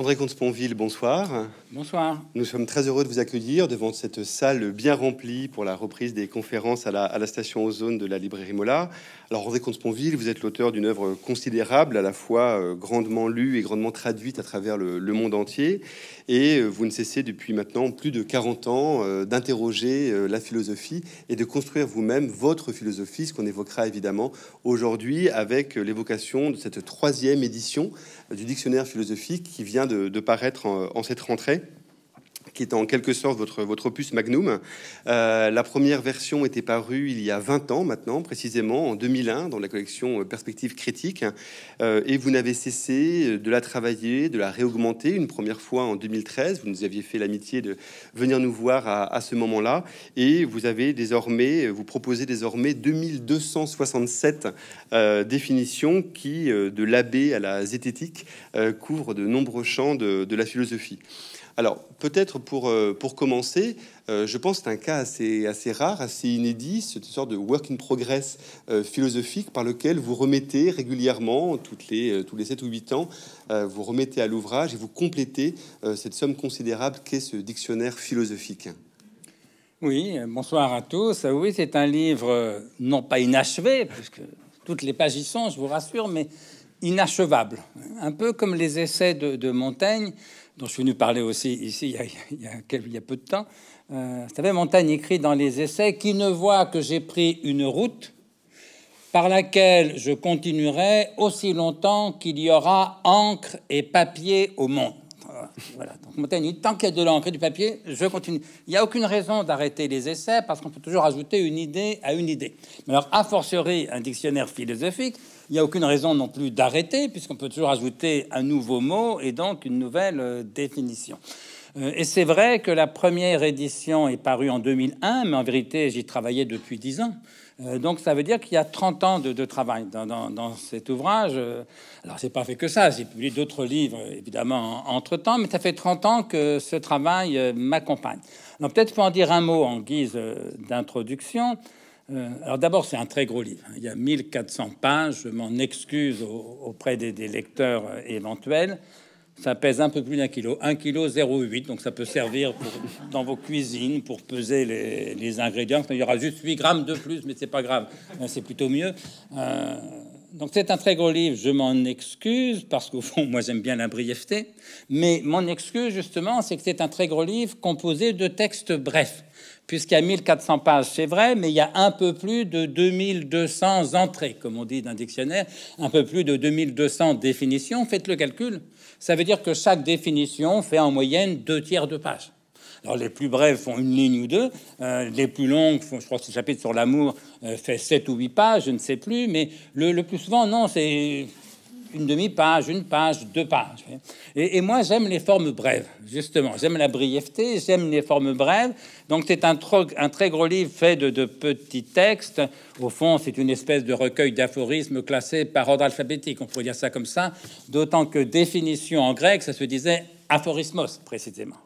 André Comte-Sponville, bonsoir. Bonsoir. Nous sommes très heureux de vous accueillir devant cette salle bien remplie pour la reprise des conférences à la, à la station Ozone de la librairie Mola. Alors, André Comte-Sponville, vous êtes l'auteur d'une œuvre considérable, à la fois euh, grandement lue et grandement traduite à travers le, monde entier. Et euh, vous ne cessez depuis maintenant plus de 40 ans euh, d'interroger la philosophie et de construire vous-même votre philosophie, ce qu'on évoquera évidemment aujourd'hui avec l'évocation de cette troisième édition du dictionnaire philosophique qui vient de, paraître en cette rentrée qui est en quelque sorte votre, votre opus magnum. Euh, la première version était parue il y a 20 ans maintenant, précisément en 2001, dans la collection euh, Perspective Critique, euh, et vous n'avez cessé de la travailler, de la réaugmenter une première fois en 2013. Vous nous aviez fait l'amitié de venir nous voir à, ce moment-là. Et vous avez désormais, vous proposez désormais 2267 définitions qui, de l'abbé à la zététique, couvrent de nombreux champs de la philosophie. Alors, peut-être pour, euh, pour commencer, euh, je pense que c'est un cas assez, assez rare, assez inédit, cette sorte de work in progress euh, philosophique par lequel vous remettez régulièrement, toutes les, tous les 7 ou 8 ans, vous remettez à l'ouvrage et vous complétez cette somme considérable qu'est ce dictionnaire philosophique. Oui, bonsoir à tous. Oui, c'est un livre non pas inachevé, puisque toutes les pages y sont, je vous rassure, mais inachevable, un peu comme les essais de, Montaigne, dont je suis venu parler aussi ici il y a, peu de temps. Euh, vous savez, Montaigne écrit dans les essais Qui ne voit que j'ai pris une route par laquelle je continuerai aussi longtemps qu'il y aura encre et papier au monde. Voilà. Donc Montaigne dit Tant qu'il y a de l'encre et du papier, je continue. Il n'y a aucune raison d'arrêter les essais parce qu'on peut toujours ajouter une idée à une idée. Alors, a fortiori, un dictionnaire philosophique, il n'y a aucune raison non plus d'arrêter, puisqu'on peut toujours ajouter un nouveau mot et donc une nouvelle euh, définition. Euh, et c'est vrai que la première édition est parue en 2001, mais en vérité, j'y travaillais depuis dix ans. Euh, donc ça veut dire qu'il y a 30 ans de, travail dans, cet ouvrage. Alors c'est pas fait que ça, j'ai publié d'autres livres évidemment entre-temps, mais ça fait 30 ans que ce travail m'accompagne. Donc peut-être pour en dire un mot en guise d'introduction. Euh, alors d'abord, c'est un très gros livre. Hein. Il y a 1400 pages. Je m'en excuse auprès des, lecteurs euh, éventuels. Ça pèse un peu plus d'un kilo, 1 kg. 0,8. Donc ça peut servir dans vos cuisines pour peser les, ingrédients. Il y aura juste 8 grammes de plus, mais c'est pas grave. Euh, c'est plutôt mieux. donc c'est un très gros livre, je m'en excuse, parce qu'au fond, moi j'aime bien la brièveté, mais mon excuse justement, c'est que c'est un très gros livre composé de textes brefs puisqu'il y a 1400 pages, c'est vrai, mais il y a un peu plus de 2200 entrées, comme on dit d'un dictionnaire, un peu plus de 2200 définitions. Faites le calcul. Ça veut dire que chaque définition fait en moyenne deux tiers de page. Alors les plus brèves font une ligne ou deux, euh, les plus longues font, je crois que ce chapitre sur l'amour euh, fait sept ou huit pages, je ne sais plus, mais le plus souvent, non, c'est une demi-page, une page, deux pages. Et, moi, j'aime les formes brèves, justement. J'aime la brièveté, j'aime les formes brèves. Donc, c'est un, un, très gros livre fait de, petits textes. Au fond, c'est une espèce de recueil d'aphorismes classés par ordre alphabétique, on pourrait dire ça comme ça, d'autant que définition en grec, ça se disait aphorismos précisément.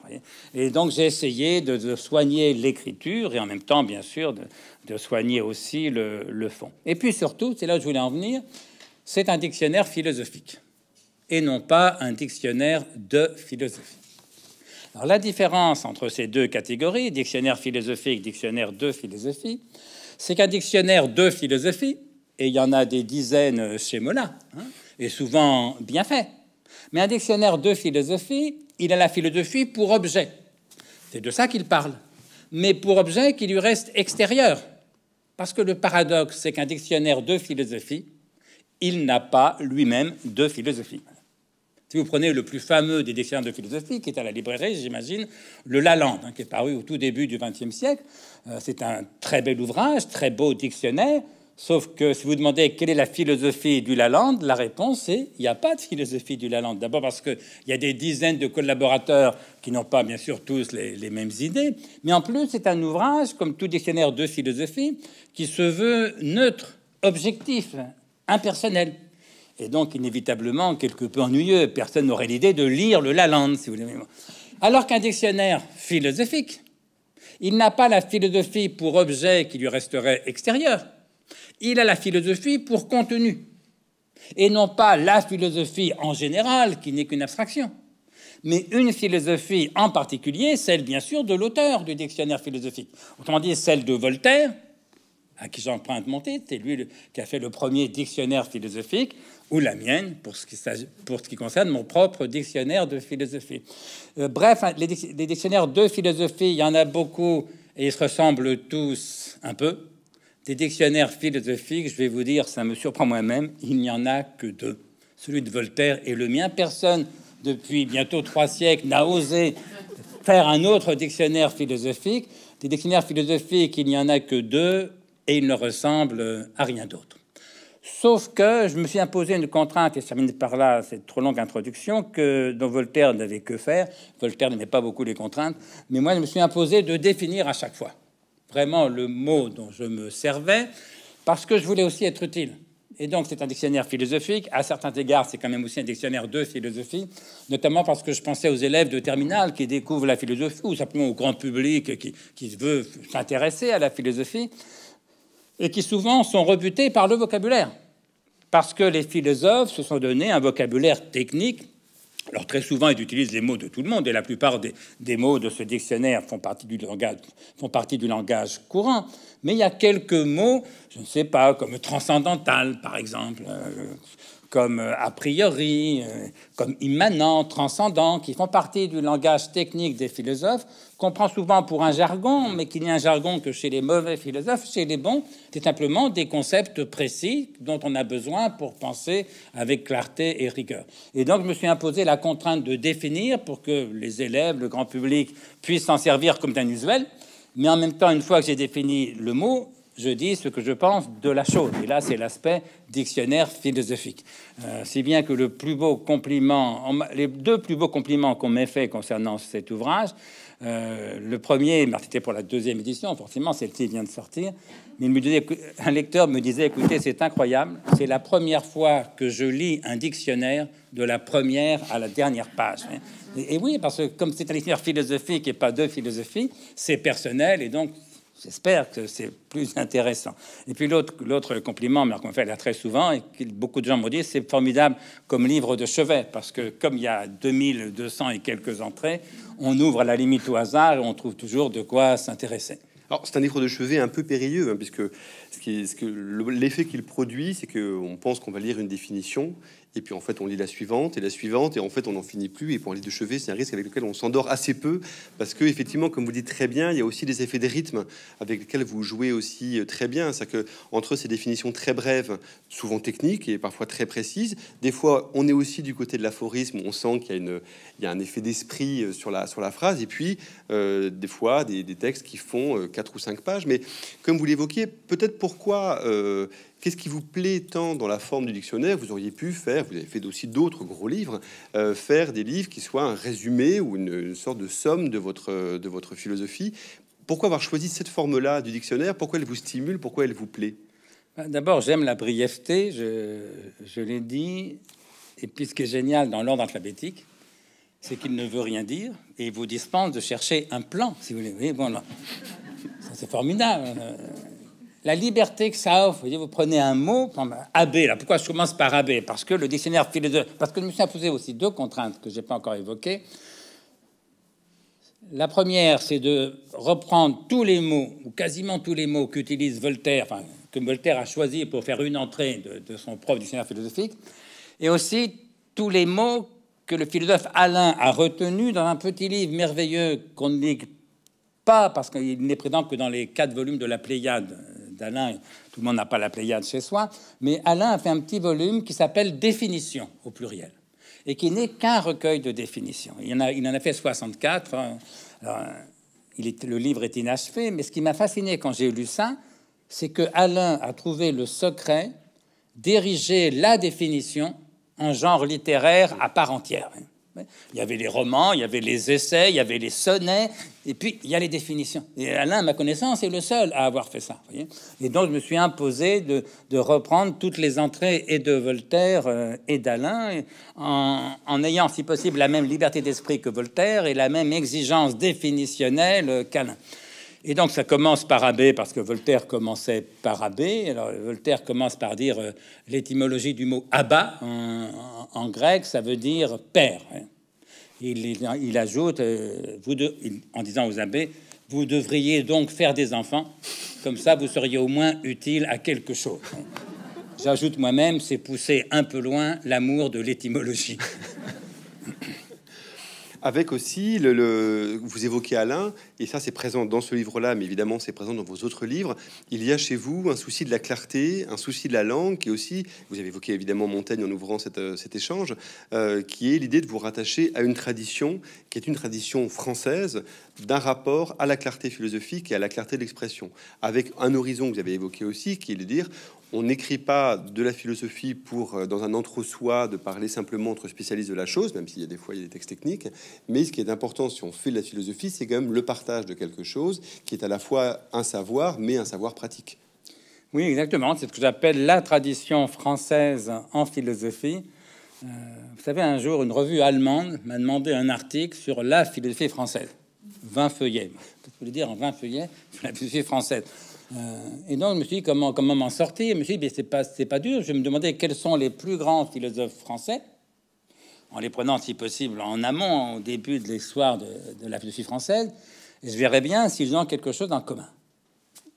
Et donc j'ai essayé de, soigner l'écriture et en même temps, bien sûr, de, soigner aussi le, le fond. Et puis surtout, c'est là où je voulais en venir, c'est un dictionnaire philosophique et non pas un dictionnaire de philosophie. Alors la différence entre ces deux catégories, dictionnaire philosophique, dictionnaire de philosophie, c'est qu'un dictionnaire de philosophie, et il y en a des dizaines chez Mola, hein, est souvent bien fait, mais un dictionnaire de philosophie, il a la philosophie pour objet. C'est de ça qu'il parle, mais pour objet qui lui reste extérieur. Parce que le paradoxe, c'est qu'un dictionnaire de philosophie, il n'a pas lui-même de philosophie. Si vous prenez le plus fameux des dictionnaires de philosophie, qui est à la librairie, j'imagine, le Lalande, hein, qui est paru au tout début du XXe siècle, euh, c'est un très bel ouvrage, très beau dictionnaire, sauf que si vous demandez quelle est la philosophie du Lalande, la réponse est il n'y a pas de philosophie du Lalande. D'abord parce qu'il y a des dizaines de collaborateurs qui n'ont pas, bien sûr, tous les mêmes idées, mais en plus, c'est un ouvrage, comme tout dictionnaire de philosophie, qui se veut neutre, objectif, impersonnel. Et donc, inévitablement, quelque peu ennuyeux. Personne n'aurait l'idée de lire le Lalande, si vous voulez. Alors qu'un dictionnaire philosophique, il n'a pas la philosophie pour objet qui lui resterait extérieur. Il a la philosophie pour contenu. Et non pas la philosophie en général, qui n'est qu'une abstraction. Mais une philosophie en particulier, celle bien sûr de l'auteur du dictionnaire philosophique. Autrement dit, celle de Voltaire, à qui j'emprunte mon titre, c'est lui qui a fait le premier dictionnaire philosophique, ou la mienne, pour ce qui, pour ce qui concerne mon propre dictionnaire de philosophie. Euh, bref, hein, les, les, dictionnaires de philosophie, il y en a beaucoup, et ils se ressemblent tous un peu. Des dictionnaires philosophiques, je vais vous dire, ça me surprend moi-même, il n'y en a que deux. Celui de Voltaire et le mien. Personne, depuis bientôt trois siècles, n'a osé faire un autre dictionnaire philosophique. Des dictionnaires philosophiques, il n'y en a que deux et il ne ressemble euh, à rien d'autre. Sauf que je me suis imposé une contrainte, et je termine par là cette trop longue introduction que, dont Voltaire n'avait que faire. Voltaire n'aimait pas beaucoup les contraintes, mais moi je me suis imposé de définir à chaque fois vraiment le mot dont je me servais, parce que je voulais aussi être utile. Et donc c'est un dictionnaire philosophique, à certains égards c'est quand même aussi un dictionnaire de philosophie, notamment parce que je pensais aux élèves de terminale qui découvrent la philosophie, ou simplement au grand public qui, qui veut s'intéresser à la philosophie et qui souvent sont rebutés par le vocabulaire. Parce que les philosophes se sont donnés un vocabulaire technique. Alors très souvent, ils utilisent les mots de tout le monde, et la plupart des, mots de ce dictionnaire font partie, du langage, font partie du langage courant. Mais il y a quelques mots, je ne sais pas, comme transcendantal, par exemple, euh, comme euh, a priori, euh, comme immanent, transcendant, qui font partie du langage technique des philosophes, qu'on prend souvent pour un jargon, mais qu'il n'y a un jargon que chez les mauvais philosophes, chez les bons, c'est simplement des concepts précis dont on a besoin pour penser avec clarté et rigueur. Et donc, je me suis imposé la contrainte de définir pour que les élèves, le grand public, puissent s'en servir comme d'un usuel. Mais en même temps, une fois que j'ai défini le mot, je dis ce que je pense de la chose. Et là, c'est l'aspect dictionnaire philosophique. Euh, si bien que le plus beau compliment, les deux plus beaux compliments qu'on m'ait fait concernant cet ouvrage, euh, le premier, bah, c'était pour la deuxième édition, forcément, celle-ci vient de sortir. il me disait, un lecteur me disait, écoutez, c'est incroyable, c'est la première fois que je lis un dictionnaire de la première à la dernière page. Et, et oui, parce que comme c'est un dictionnaire philosophique et pas de philosophie, c'est personnel et donc J'espère que c'est plus intéressant. Et puis l'autre compliment, qu'on fait a très souvent, et que beaucoup de gens m'ont dit, c'est formidable comme livre de chevet, parce que comme il y a 2200 et quelques entrées, on ouvre la limite au hasard et on trouve toujours de quoi s'intéresser. Alors c'est un livre de chevet un peu périlleux, hein, puisque l'effet qu'il produit, c'est qu'on pense qu'on va lire une définition, et puis en fait, on lit la suivante et la suivante, et en fait, on n'en finit plus. Et pour aller de chevet, c'est un risque avec lequel on s'endort assez peu, parce que effectivement, comme vous dites très bien, il y a aussi des effets de rythme avec lesquels vous jouez aussi euh, très bien. cest que entre ces définitions très brèves, souvent techniques et parfois très précises, des fois, on est aussi du côté de l'aphorisme. On sent qu'il y a, une, un effet d'esprit euh, sur la sur la phrase. Et puis euh, des fois, des, textes qui font quatre ou cinq pages. Mais comme vous l'évoquiez, peut-être pourquoi. Qu'est-ce qui vous plaît tant dans la forme du dictionnaire Vous auriez pu faire, vous avez fait aussi d'autres gros livres, euh, faire des livres qui soient un résumé ou une, sorte de somme de votre, de votre philosophie. Pourquoi avoir choisi cette forme-là du dictionnaire Pourquoi elle vous stimule Pourquoi elle vous plaît ben, D'abord, j'aime la brièveté, je, l'ai dit. Et puis ce qui est génial dans l'ordre alphabétique, c'est qu'il ne veut rien dire et il vous dispense de chercher un plan, si vous voulez. bon, c'est formidable la liberté que ça offre. Vous, voyez, vous prenez un mot comme AB. pourquoi je commence par AB Parce que le dictionnaire philosophe, Parce que je me suis imposé aussi deux contraintes que je j'ai pas encore évoquées. La première, c'est de reprendre tous les mots, ou quasiment tous les mots qu'utilise Voltaire, que Voltaire a choisi pour faire une entrée de, son prof dictionnaire philosophique, et aussi tous les mots que le philosophe Alain a retenu dans un petit livre merveilleux qu'on ne lit pas parce qu'il n'est présent que dans les quatre volumes de la Pléiade, tout le monde n'a pas la Pléiade chez soi, mais Alain a fait un petit volume qui s'appelle Définition au pluriel, et qui n'est qu'un recueil de définitions. Il en a, fait 64. Hein. le livre est inachevé, mais ce qui m'a fasciné quand j'ai lu ça, c'est que Alain a trouvé le secret d'ériger la définition en genre littéraire à part entière. Il y avait les romans, il y avait les essais, il y avait les sonnets, et puis il y a les définitions. Et Alain, à ma connaissance, est le seul à avoir fait ça. et donc je me suis imposé de, reprendre toutes les entrées et de Voltaire euh, et d'Alain, en, ayant si possible la même liberté d'esprit que Voltaire et la même exigence définitionnelle euh, qu'Alain. Et donc ça commence par Abbé, parce que Voltaire commençait par Abbé. Alors Voltaire commence par dire euh, l'étymologie du mot Abba en, grec, ça veut dire père. Hein. Il, il ajoute, euh, vous deux, en disant aux abbés, vous devriez donc faire des enfants, comme ça vous seriez au moins utile à quelque chose. J'ajoute moi-même, c'est pousser un peu loin l'amour de l'étymologie. Avec aussi, le, vous évoquez Alain, et ça c'est présent dans ce livre-là, mais évidemment c'est présent dans vos autres livres. Il y a chez vous un souci de la clarté, un souci de la langue, qui aussi, vous avez évoqué évidemment Montaigne en ouvrant euh, cet échange, euh, qui est l'idée de vous rattacher à une tradition qui est une tradition française d'un rapport à la clarté philosophique et à la clarté de l'expression, avec un horizon que vous avez évoqué aussi, qui est de dire on n'écrit pas de la philosophie pour, euh, dans un entre-soi, de parler simplement entre spécialistes de la chose, même s'il y a des fois des textes techniques. Mais ce qui est important, si on fait de la philosophie, c'est quand même le partage de quelque chose qui est à la fois un savoir, mais un savoir pratique. Oui, exactement. C'est ce que j'appelle la tradition française en philosophie. Euh, vous savez, un jour, une revue allemande m'a demandé un article sur la philosophie française. 20 feuillets. Je dire en 20 feuillets sur la philosophie française euh, et donc, je me suis dit comment, comment m'en sortir. Je me suis dit, ben, c'est pas, pas dur. Je me demandais quels sont les plus grands philosophes français, en les prenant si possible en amont, au début de l'histoire de, de, la philosophie française. Et je verrais bien s'ils ont quelque chose en commun.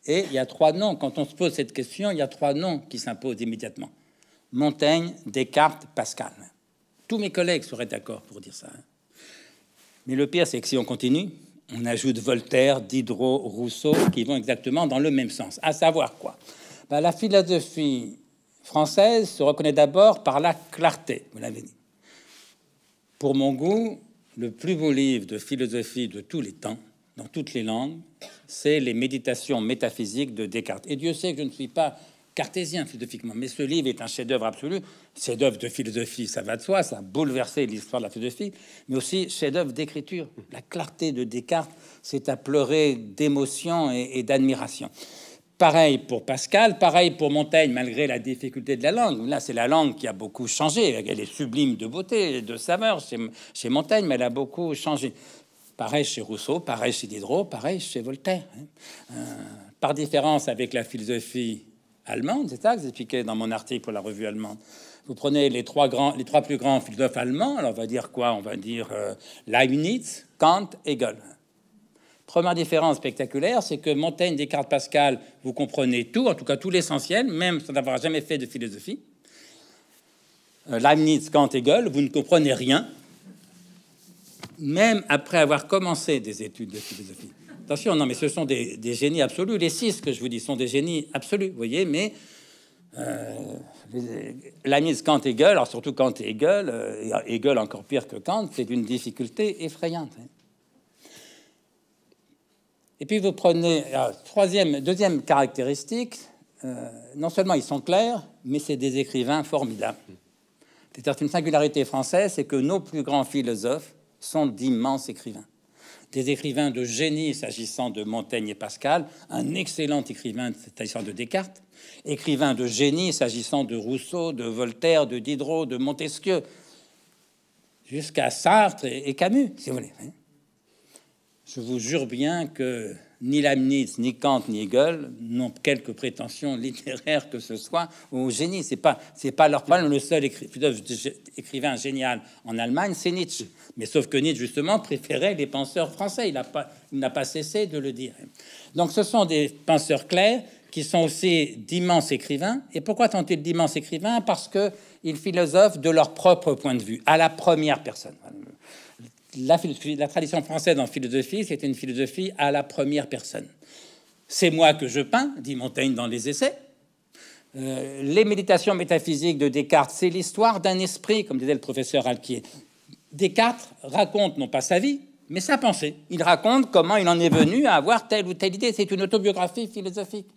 Et il y a trois noms. Quand on se pose cette question, il y a trois noms qui s'imposent immédiatement Montaigne, Descartes, Pascal. Tous mes collègues seraient d'accord pour dire ça. Hein. Mais le pire, c'est que si on continue, on ajoute Voltaire, Diderot, Rousseau, qui vont exactement dans le même sens. À savoir quoi ben, La philosophie française se reconnaît d'abord par la clarté, vous l'avez dit. Pour mon goût, le plus beau livre de philosophie de tous les temps, dans toutes les langues, c'est les méditations métaphysiques de Descartes. Et Dieu sait que je ne suis pas cartésien philosophiquement. Mais ce livre est un chef-d'œuvre absolu, chef-d'œuvre de philosophie, ça va de soi, ça a bouleversé l'histoire de la philosophie, mais aussi chef-d'œuvre d'écriture. La clarté de Descartes, c'est à pleurer d'émotion et, d'admiration. Pareil pour Pascal, pareil pour Montaigne, malgré la difficulté de la langue. Là, c'est la langue qui a beaucoup changé. Elle est sublime de beauté, de saveur chez, Montaigne, mais elle a beaucoup changé. Pareil chez Rousseau, pareil chez Diderot, pareil chez Voltaire. Hein. Euh, par différence avec la philosophie allemande, c'est ça que j'expliquais dans mon article pour la revue allemande. Vous prenez les trois, grands, les trois plus grands philosophes allemands, alors on va dire quoi On va dire euh, Leibniz, Kant, et Hegel. Première différence spectaculaire, c'est que Montaigne, Descartes, Pascal, vous comprenez tout, en tout cas tout l'essentiel, même sans avoir jamais fait de philosophie. Euh, Leibniz, Kant, et Hegel, vous ne comprenez rien, même après avoir commencé des études de philosophie. Attention, non, mais ce sont des, génies absolus. Les six que je vous dis sont des génies absolus, vous voyez, mais euh, la mise Kant et Hegel, alors surtout Kant et Hegel, Hegel encore pire que Kant, c'est une difficulté effrayante. Hein. Et puis vous prenez la troisième, deuxième caractéristique, euh, non seulement ils sont clairs, mais c'est des écrivains formidables. C'est-à-dire une singularité française, c'est que nos plus grands philosophes sont d'immenses écrivains. Des écrivains de génie s'agissant de Montaigne et Pascal, un excellent écrivain s'agissant de Descartes, Écrivains de génie s'agissant de Rousseau, de Voltaire, de Diderot, de Montesquieu, jusqu'à Sartre et Camus, si vous voulez. Hein. Je vous jure bien que ni Leibniz, ni Kant, ni Hegel n'ont quelques prétentions littéraires que ce soit au génie. C'est pas, c'est pas leur problème. Le seul écrivain génial en Allemagne, c'est Nietzsche. Mais sauf que Nietzsche justement préférait les penseurs français. Il n'a pas, cessé de le dire. Donc, ce sont des penseurs clairs qui sont aussi d'immenses écrivains. Et pourquoi tenter d'immenses écrivains Parce qu'ils philosophent de leur propre point de vue, à la première personne la, la tradition française en philosophie, c'était une philosophie à la première personne. C'est moi que je peins, dit Montaigne dans les essais. Euh, les méditations métaphysiques de Descartes, c'est l'histoire d'un esprit, comme disait le professeur Alquier. Descartes raconte non pas sa vie, mais sa pensée. Il raconte comment il en est venu à avoir telle ou telle idée. C'est une autobiographie philosophique.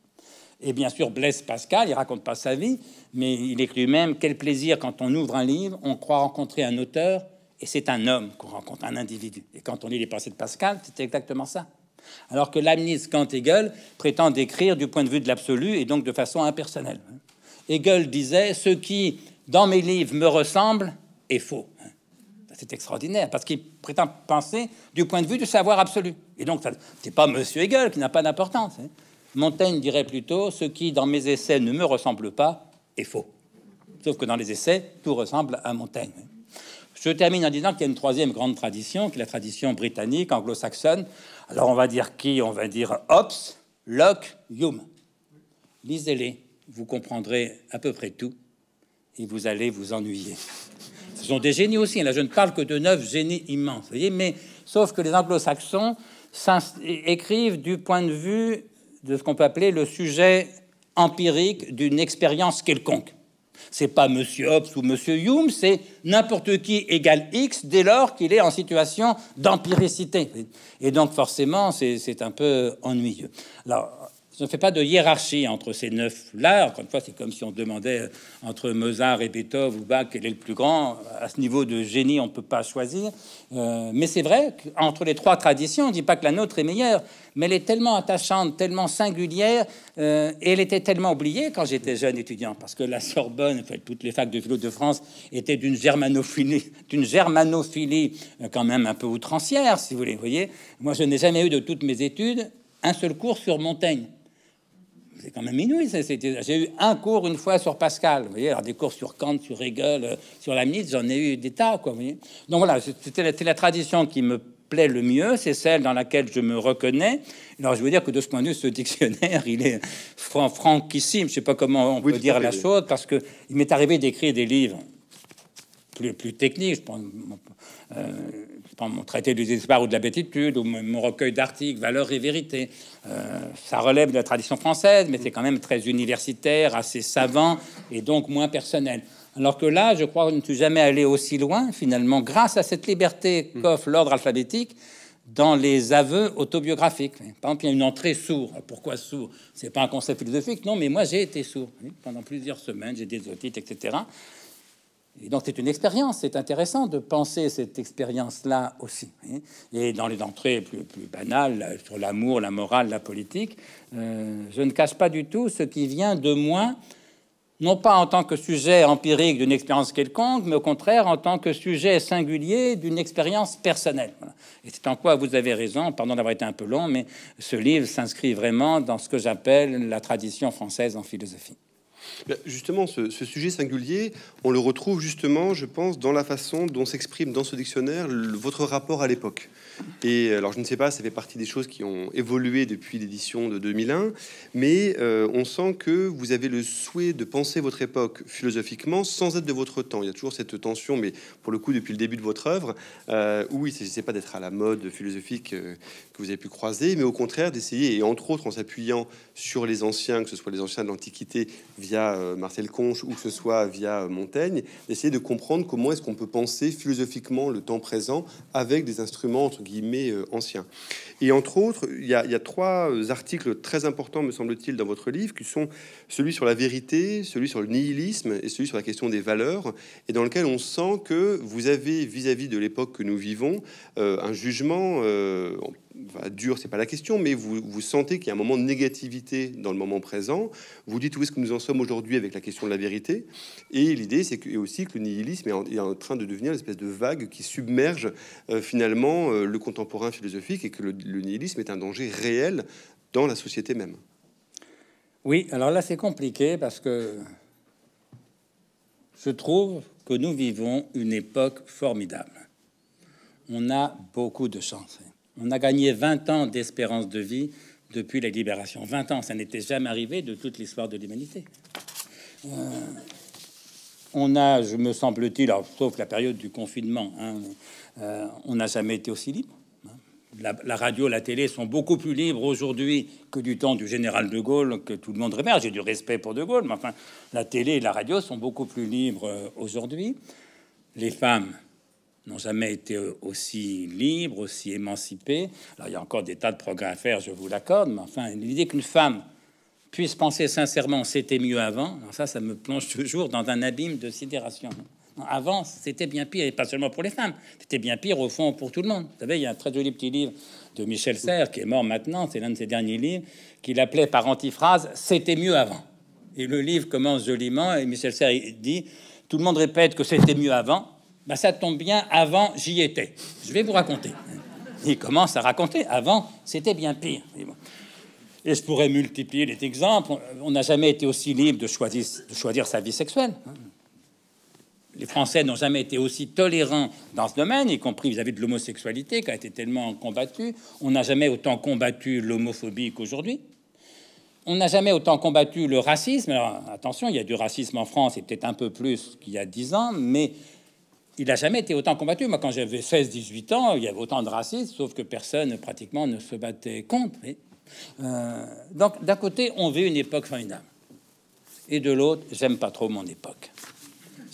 Et bien sûr, Blaise Pascal, il raconte pas sa vie, mais il écrit lui-même Quel plaisir quand on ouvre un livre, on croit rencontrer un auteur et c'est un homme qu'on rencontre, un individu. Et quand on lit les pensées de Pascal, c'est exactement ça. Alors que Leibniz, Kant Hegel prétend écrire du point de vue de l'absolu et donc de façon impersonnelle. Hegel disait Ce qui, dans mes livres, me ressemble est faux. C'est extraordinaire parce qu'il prétend penser du point de vue du savoir absolu. Et donc, ce n'est pas Monsieur Hegel qui n'a pas d'importance. Hein. Montaigne dirait plutôt Ce qui, dans mes essais, ne me ressemble pas est faux. Sauf que dans les essais, tout ressemble à Montaigne. Hein. Je termine en disant qu'il y a une troisième grande tradition, qui est la tradition britannique, anglo-saxonne. Alors on va dire qui On va dire Hobbes, Locke, Hume. Lisez-les, vous comprendrez à peu près tout, et vous allez vous ennuyer. Ce sont des génies aussi. Hein. Là, je ne parle que de neuf génies immenses. mais sauf que les anglo-saxons écrivent du point de vue de ce qu'on peut appeler le sujet empirique d'une expérience quelconque. C'est pas Monsieur Hobbes ou Monsieur Hume, c'est n'importe qui égale X dès lors qu'il est en situation d'empiricité. Et donc forcément, c'est un peu ennuyeux ne fait pas de hiérarchie entre ces neuf-là. Encore une fois, c'est comme si on demandait entre Mozart et Beethoven ou Bach quel est le plus grand. À ce niveau de génie, on ne peut pas choisir. Euh, mais c'est vrai qu'entre les trois traditions, on ne dit pas que la nôtre est meilleure, mais elle est tellement attachante, tellement singulière, euh, et elle était tellement oubliée quand j'étais jeune étudiant, parce que la Sorbonne, en fait, toutes les facs de philo de France étaient d'une germanophilie, d'une germanophilie euh, quand même un peu outrancière, si vous voulez. Voyez, moi, je n'ai jamais eu de toutes mes études un seul cours sur Montaigne. C'est quand même inouï. J'ai eu un cours une fois sur Pascal. Vous voyez, alors des cours sur Kant, sur Hegel, euh, sur la mythe, j'en ai eu des tas. Quoi, Donc voilà, c'était la, tradition qui me plaît le mieux, c'est celle dans laquelle je me reconnais. Alors je veux dire que de ce point de vue, ce dictionnaire, il est franquissime. Je sais pas comment on peut dire la chose, parce que il m'est arrivé d'écrire des livres plus, technique, Je prends, mon, euh, traité du désespoir ou de la bêtitude, ou mon recueil d'articles, valeurs et vérités. Euh, ça relève de la tradition française, mais c'est quand même très universitaire, assez savant, et donc moins personnel. Alors que là, je crois que je ne suis jamais allé aussi loin, finalement, grâce à cette liberté qu'offre l'ordre alphabétique dans les aveux autobiographiques. Par exemple, il y a une entrée sourd. Pourquoi sourd C'est pas un concept philosophique, non, mais moi j'ai été sourd. Pendant plusieurs semaines, j'ai des otites, etc. Et donc c'est une expérience, c'est intéressant de penser cette expérience-là aussi. Hein. Et dans les entrées plus, banales, sur l'amour, la morale, la politique, euh, je ne cache pas du tout ce qui vient de moi, non pas en tant que sujet empirique d'une expérience quelconque, mais au contraire en tant que sujet singulier d'une expérience personnelle. Et c'est en quoi vous avez raison, pardon d'avoir été un peu long, mais ce livre s'inscrit vraiment dans ce que j'appelle la tradition française en philosophie. Bah, justement, ce, sujet singulier, on le retrouve justement, je pense, dans la façon dont s'exprime dans ce dictionnaire votre rapport à l'époque. Et euh, alors, je ne sais pas, ça fait partie des choses qui ont évolué depuis l'édition de 2001, mais euh, on sent que vous avez le souhait de penser votre époque philosophiquement sans être de votre temps. Il y a toujours cette tension, mais pour le coup, depuis le début de votre œuvre, euh, où il ne s'agissait pas d'être à la mode philosophique euh, que vous avez pu croiser, mais au contraire d'essayer, et entre autres en s'appuyant sur les anciens, que ce soit les anciens de l'Antiquité via Marcel Conche ou que ce soit via Montaigne, d'essayer de comprendre comment est-ce qu'on peut penser philosophiquement le temps présent avec des instruments guillemets euh, Et entre autres, il y, a trois euh, articles très importants, me semble-t-il, dans votre livre, qui sont celui sur la vérité, celui sur le nihilisme et celui sur la question des valeurs, et dans lequel on sent que vous avez, vis-à-vis de l'époque que nous vivons, euh, un jugement, enfin, dur, c'est pas la question, mais vous, vous sentez qu'il y a un moment de négativité dans le moment présent. Vous dites où est-ce que nous en sommes aujourd'hui avec la question de la vérité. Et l'idée, c'est que, aussi que le nihilisme est en, train de devenir une espèce de vague qui submerge euh, finalement euh, le contemporain philosophique et que le, le nihilisme est un danger réel dans la société même. Oui, alors là, c'est compliqué parce que je trouve que nous vivons une époque formidable. On a beaucoup de chance. On a gagné 20 ans d'espérance de vie depuis la libération. 20 ans, ça n'était jamais arrivé de toute l'histoire de l'humanité. Euh, on a, je me semble-t-il, sauf la période du confinement, hein, euh, on n'a jamais été aussi libre. Hein. La, la, radio, la télé sont beaucoup plus libres aujourd'hui que du temps du général de Gaulle, que tout le monde rémerge. J'ai du respect pour de Gaulle, mais enfin, la télé et la radio sont beaucoup plus libres euh, aujourd'hui. Les femmes n'ont jamais été aussi libres, aussi émancipées. Alors, il y a encore des tas de progrès à faire, je vous l'accorde, mais enfin, l'idée qu'une femme puisse penser sincèrement c'était mieux avant, ça, ça me plonge toujours dans un abîme de sidération. Avant, c'était bien pire, et pas seulement pour les femmes, c'était bien pire au fond pour tout le monde. Vous savez, il y a un très joli petit livre de Michel Serres, qui est mort maintenant, c'est l'un de ses derniers livres, qu'il appelait par antiphrase C'était mieux avant. Et le livre commence joliment, et Michel Serres dit Tout le monde répète que c'était mieux avant, ben, ça tombe bien, avant, j'y étais. Je vais vous raconter. Il commence à raconter. Avant, c'était bien pire. Et je pourrais multiplier les exemples. On n'a jamais été aussi libre de choisir, sa vie sexuelle. Hein. Les Français n'ont jamais été aussi tolérants dans ce domaine, y compris vis-à-vis de l'homosexualité qui a été tellement combattue. On n'a jamais autant combattu l'homophobie qu'aujourd'hui. On n'a jamais autant combattu le racisme. attention, il y a du racisme en France et peut-être un peu plus qu'il y a dix ans, mais il n'a jamais été autant combattu. Moi, quand j'avais 16-18 ans, il y avait autant de racistes, sauf que personne pratiquement ne se battait contre. Euh, donc, d'un côté, on vit une époque formidable. Et de l'autre, j'aime pas trop mon époque.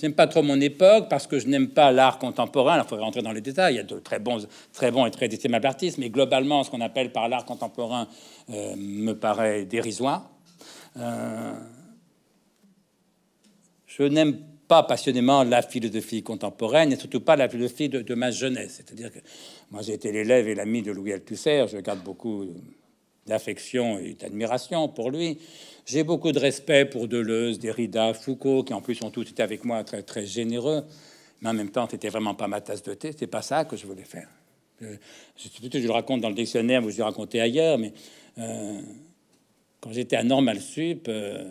J'aime pas trop mon époque parce que je n'aime pas l'art contemporain. Alors, il faudrait rentrer dans les détails. Il y a de très bons, très bons et très estimés artistes, mais globalement, ce qu'on appelle par l'art contemporain euh, me paraît dérisoire. Euh, je n'aime pas passionnément la philosophie contemporaine et surtout pas la philosophie de, ma jeunesse. C'est-à-dire que moi j'ai été l'élève et l'ami de Louis Althusser, je garde beaucoup d'affection et d'admiration pour lui. J'ai beaucoup de respect pour Deleuze, Derrida, Foucault, qui en plus ont tous été avec moi très, très généreux, mais en même temps, c'était vraiment pas ma tasse de thé, c'est pas ça que je voulais faire. Euh, je, le raconte dans le dictionnaire, vous je le racontez ailleurs, mais euh, quand j'étais à Normal Sup, euh,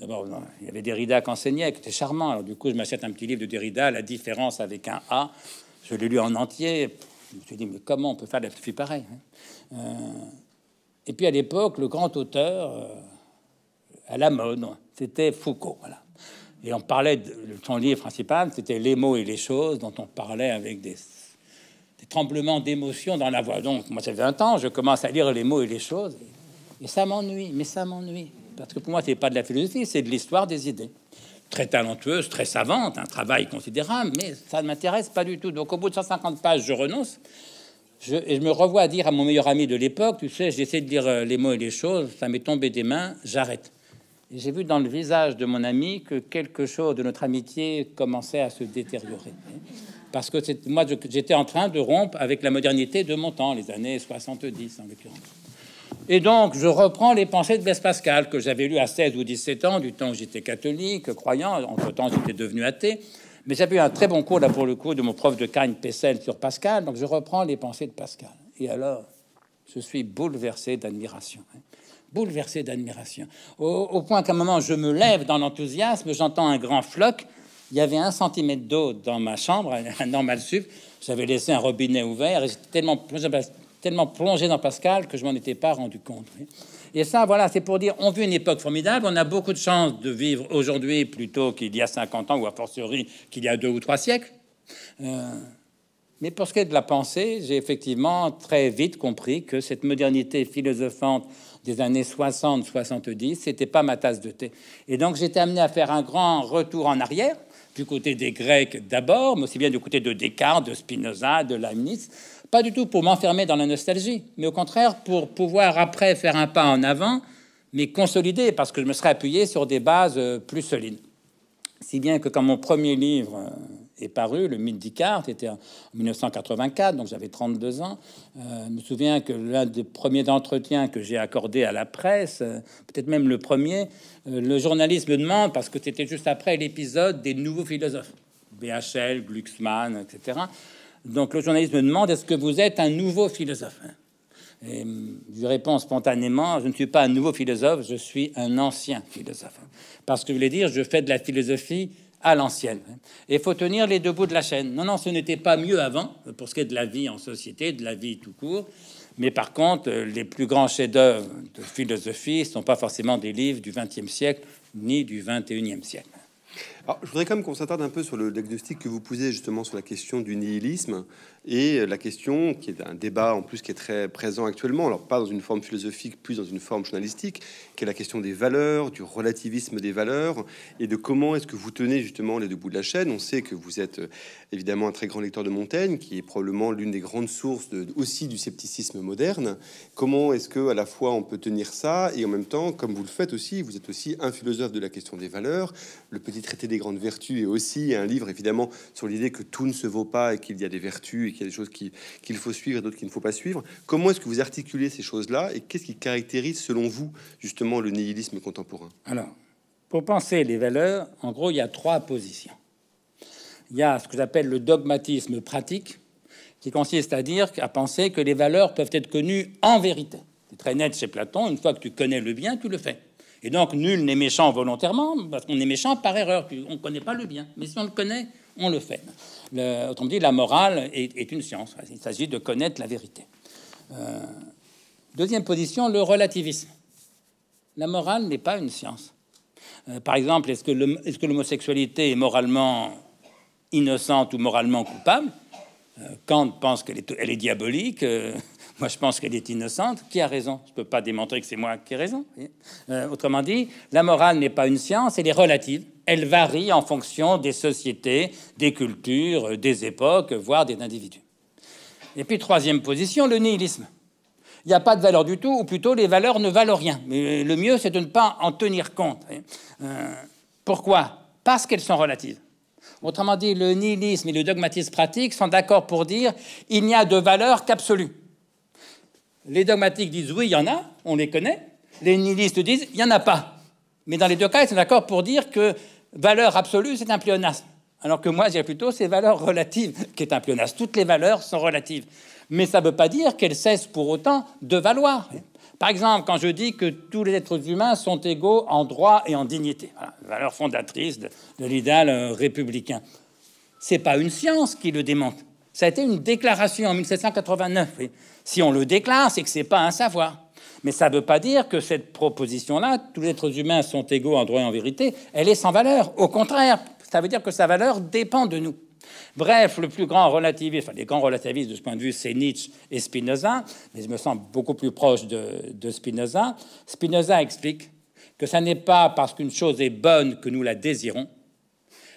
D'abord, il y avait Derrida qui enseignait, qui était charmant. Alors, du coup, je m'achète un petit livre de Derrida, La différence avec un A. Je l'ai lu en entier. Je me suis dit, mais comment on peut faire de la pareil hein euh, Et puis, à l'époque, le grand auteur, euh, à la mode, c'était Foucault. Et on parlait de son livre principal, c'était Les mots et les choses, dont on parlait avec des, tremblements d'émotion dans la voix. Donc, moi, ça fait 20 ans, je commence à lire Les mots et les choses, et ça m'ennuie, mais ça m'ennuie parce que pour moi, ce n'est pas de la philosophie, c'est de l'histoire des idées. Très talentueuse, très savante, un travail considérable, mais ça ne m'intéresse pas du tout. Donc au bout de 150 pages, je renonce. Je, et je me revois à dire à mon meilleur ami de l'époque, tu sais, j'essaie de dire euh, les mots et les choses, ça m'est tombé des mains, j'arrête. J'ai vu dans le visage de mon ami que quelque chose de notre amitié commençait à se détériorer. Parce que moi, j'étais en train de rompre avec la modernité de mon temps, les années 70 en l'occurrence. Et donc, je reprends les pensées de Blaise Pascal que j'avais lues à 16 ou 17 ans, du temps où j'étais catholique, croyant. Entre-temps, j'étais devenu athée. Mais j'avais eu un très bon cours, là, pour le coup, de mon prof de Cagne Pessel sur Pascal. Donc, je reprends les pensées de Pascal. Et alors, je suis bouleversé d'admiration. Hein. Bouleversé d'admiration. Au, point qu'à un moment, je me lève dans l'enthousiasme, j'entends un grand floc. Il y avait un centimètre d'eau dans ma chambre, un normal sup. J'avais laissé un robinet ouvert et j'étais tellement tellement plongé dans Pascal que je m'en étais pas rendu compte. Et ça, voilà, c'est pour dire, on vit une époque formidable, on a beaucoup de chance de vivre aujourd'hui plutôt qu'il y a 50 ans, ou a fortiori qu'il y a deux ou trois siècles. Euh, mais pour ce qui est de la pensée, j'ai effectivement très vite compris que cette modernité philosophante des années 60-70, n'était pas ma tasse de thé. Et donc j'étais amené à faire un grand retour en arrière, du côté des Grecs d'abord, mais aussi bien du côté de Descartes, de Spinoza, de Leibniz, pas du tout pour m'enfermer dans la nostalgie, mais au contraire pour pouvoir après faire un pas en avant, mais consolider, parce que je me serais appuyé sur des bases euh, plus solides. Si bien que quand mon premier livre euh, est paru, le mythe était c'était en 1984, donc j'avais 32 ans. Euh, je me souviens que l'un des premiers entretiens que j'ai accordé à la presse, peut-être même le premier, le journaliste me demande, parce que c'était juste après l'épisode des nouveaux philosophes, BHL, Glucksmann, etc. Donc le journaliste me demande est-ce que vous êtes un nouveau philosophe hein et hum, je réponds spontanément, je ne suis pas un nouveau philosophe, je suis un ancien philosophe. Hein. Parce que je voulais dire, je fais de la philosophie à l'ancienne. Hein. Et il faut tenir les deux bouts de la chaîne. Non, non, ce n'était pas mieux avant, euh, pour ce qui est de la vie en société, de la vie tout court. Mais par contre, euh, les plus grands chefs-d'œuvre de philosophie ne sont pas forcément des livres du XXe siècle ni du XXIe siècle je voudrais quand même qu'on s'attarde un peu sur le diagnostic que vous posez justement sur la question du nihilisme. Et euh, la question, qui est un débat en plus qui est très présent actuellement, alors pas dans une forme philosophique, plus dans une forme journalistique, qui est la question des valeurs, du relativisme des valeurs, et de comment est-ce que vous tenez justement les deux bouts de la chaîne. On sait que vous êtes euh, évidemment un très grand lecteur de Montaigne, qui est probablement l'une des grandes sources aussi du scepticisme moderne. Comment est-ce que à la fois on peut tenir ça, et en même temps, comme vous le faites aussi, vous êtes aussi un philosophe de la question des valeurs. Le petit traité des grandes vertus est aussi un livre évidemment sur l'idée que tout ne se vaut pas et qu'il y a des vertus. Et qu'il y a des choses qu'il faut suivre et d'autres qu'il ne faut pas suivre. Comment est-ce que vous articulez ces choses-là et qu'est-ce qui caractérise, selon vous, justement le nihilisme contemporain Alors, pour penser les valeurs, en gros, il y a trois positions. Il y a ce que j'appelle le dogmatisme pratique, qui consiste à dire, à penser que les valeurs peuvent être connues en vérité. C'est très net chez Platon, une fois que tu connais le bien, tu le fais. Et donc, nul n'est méchant volontairement, parce qu'on est méchant par erreur, on ne connaît pas le bien. Mais si on le connaît, on le fait. Le, autrement dit, la morale est, une science. Il s'agit de connaître la vérité. Euh, deuxième position, le relativisme. La morale n'est pas une science. Euh, par exemple, est-ce que l'homosexualité est, moralement innocente ou moralement coupable euh, Kant pense qu'elle est diabolique, moi, je pense qu'elle est innocente. Qui a raison Je ne peux pas démontrer que c'est moi qui ai raison. Euh, autrement dit, la morale n'est pas une science, elle est relative. Elle varie en fonction des sociétés, des cultures, euh, des époques, voire des individus. Et puis, troisième position, le nihilisme. Il n'y a pas de valeur du tout, ou plutôt les valeurs ne valent rien. Mais euh, le mieux, c'est de ne pas en tenir compte. pourquoi Parce qu'elles sont relatives. Autrement dit, le nihilisme et le dogmatisme pratique sont d'accord pour dire il n'y a de valeur qu'absolue. Les dogmatiques disent oui, il y en a, on les connaît. Les nihilistes disent il n'y en a pas. Mais dans les deux cas, ils sont d'accord pour dire que valeur absolue, c'est un pléonasme. Alors que moi, je plutôt ces valeurs relatives, qui est un pléonasme. Toutes les valeurs sont relatives. Mais ça ne veut pas dire qu'elles cessent pour autant de valoir. Par exemple, quand je dis que tous les êtres humains sont égaux en droit et en dignité, valeur fondatrice de, l'idéal euh, républicain, Ce n'est pas une science qui le démonte. Ça a été une déclaration en 1789. Si on le déclare, c'est que ce n'est pas un savoir. Mais ça ne veut pas dire que cette proposition-là, tous les êtres humains sont égaux en droit et en vérité, elle est sans valeur. Au contraire, ça veut dire que sa valeur dépend de nous. Bref, le plus grand relativiste, enfin les grands relativistes de ce point de vue, c'est Nietzsche et Spinoza, mais je me sens beaucoup plus proche de, Spinoza. Spinoza explique que ce n'est pas parce qu'une chose est bonne que nous la désirons,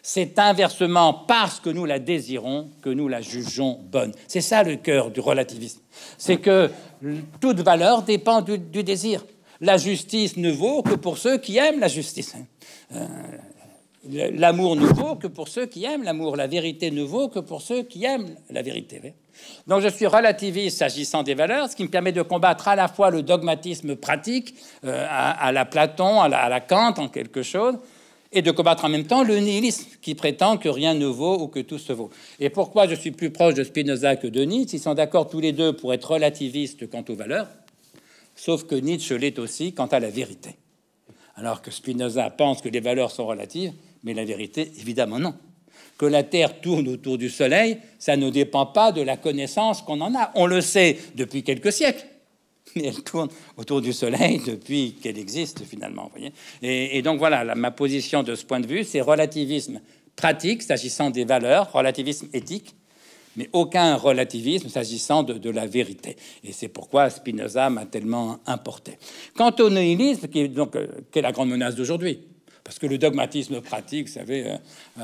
c'est inversement parce que nous la désirons que nous la jugeons bonne. C'est ça le cœur du relativisme. C'est que toute valeur dépend du, désir. La justice ne vaut que pour ceux qui aiment la justice. Euh, l'amour ne vaut que pour ceux qui aiment l'amour. La vérité ne vaut que pour ceux qui aiment la vérité. Donc je suis relativiste s'agissant des valeurs, ce qui me permet de combattre à la fois le dogmatisme pratique euh, à, la Platon, à la Kant en quelque chose, et de combattre en même temps le nihilisme qui prétend que rien ne vaut ou que tout se vaut. Et pourquoi je suis plus proche de Spinoza que de Nietzsche Ils sont d'accord tous les deux pour être relativistes quant aux valeurs, sauf que Nietzsche l'est aussi quant à la vérité. Alors que Spinoza pense que les valeurs sont relatives, mais la vérité, évidemment, non. Que la Terre tourne autour du Soleil, ça ne dépend pas de la connaissance qu'on en a. On le sait depuis quelques siècles mais elle tourne autour du Soleil depuis qu'elle existe finalement. voyez et, donc voilà, ma position de ce point de vue, c'est relativisme pratique s'agissant des valeurs, relativisme éthique, mais aucun relativisme s'agissant de, la vérité. Et c'est pourquoi Spinoza m'a tellement importé. Quant au nihilisme, qui est donc euh, la grande menace d'aujourd'hui, parce que le dogmatisme pratique, vous savez, euh, euh,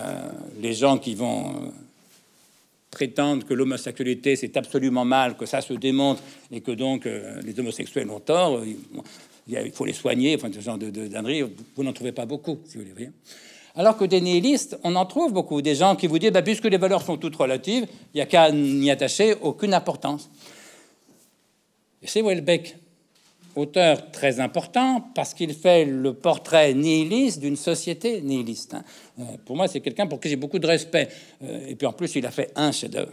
les gens qui vont prétendent que l'homosexualité c'est absolument mal, que ça se démontre et que donc euh, les homosexuels ont tort, euh, il faut les soigner, enfin ce genre de, de vous, n'en trouvez pas beaucoup, si vous voulez. Alors que des nihilistes, on en trouve beaucoup, des gens qui vous disent, bah, puisque les valeurs sont toutes relatives, il n'y a qu'à n'y attacher aucune importance. Et c'est Welbeck auteur très important parce qu'il fait le portrait nihiliste d'une société nihiliste. Hein. Euh, pour moi, c'est quelqu'un pour qui j'ai beaucoup de respect. Euh, et puis en plus, il a fait un chef-d'œuvre.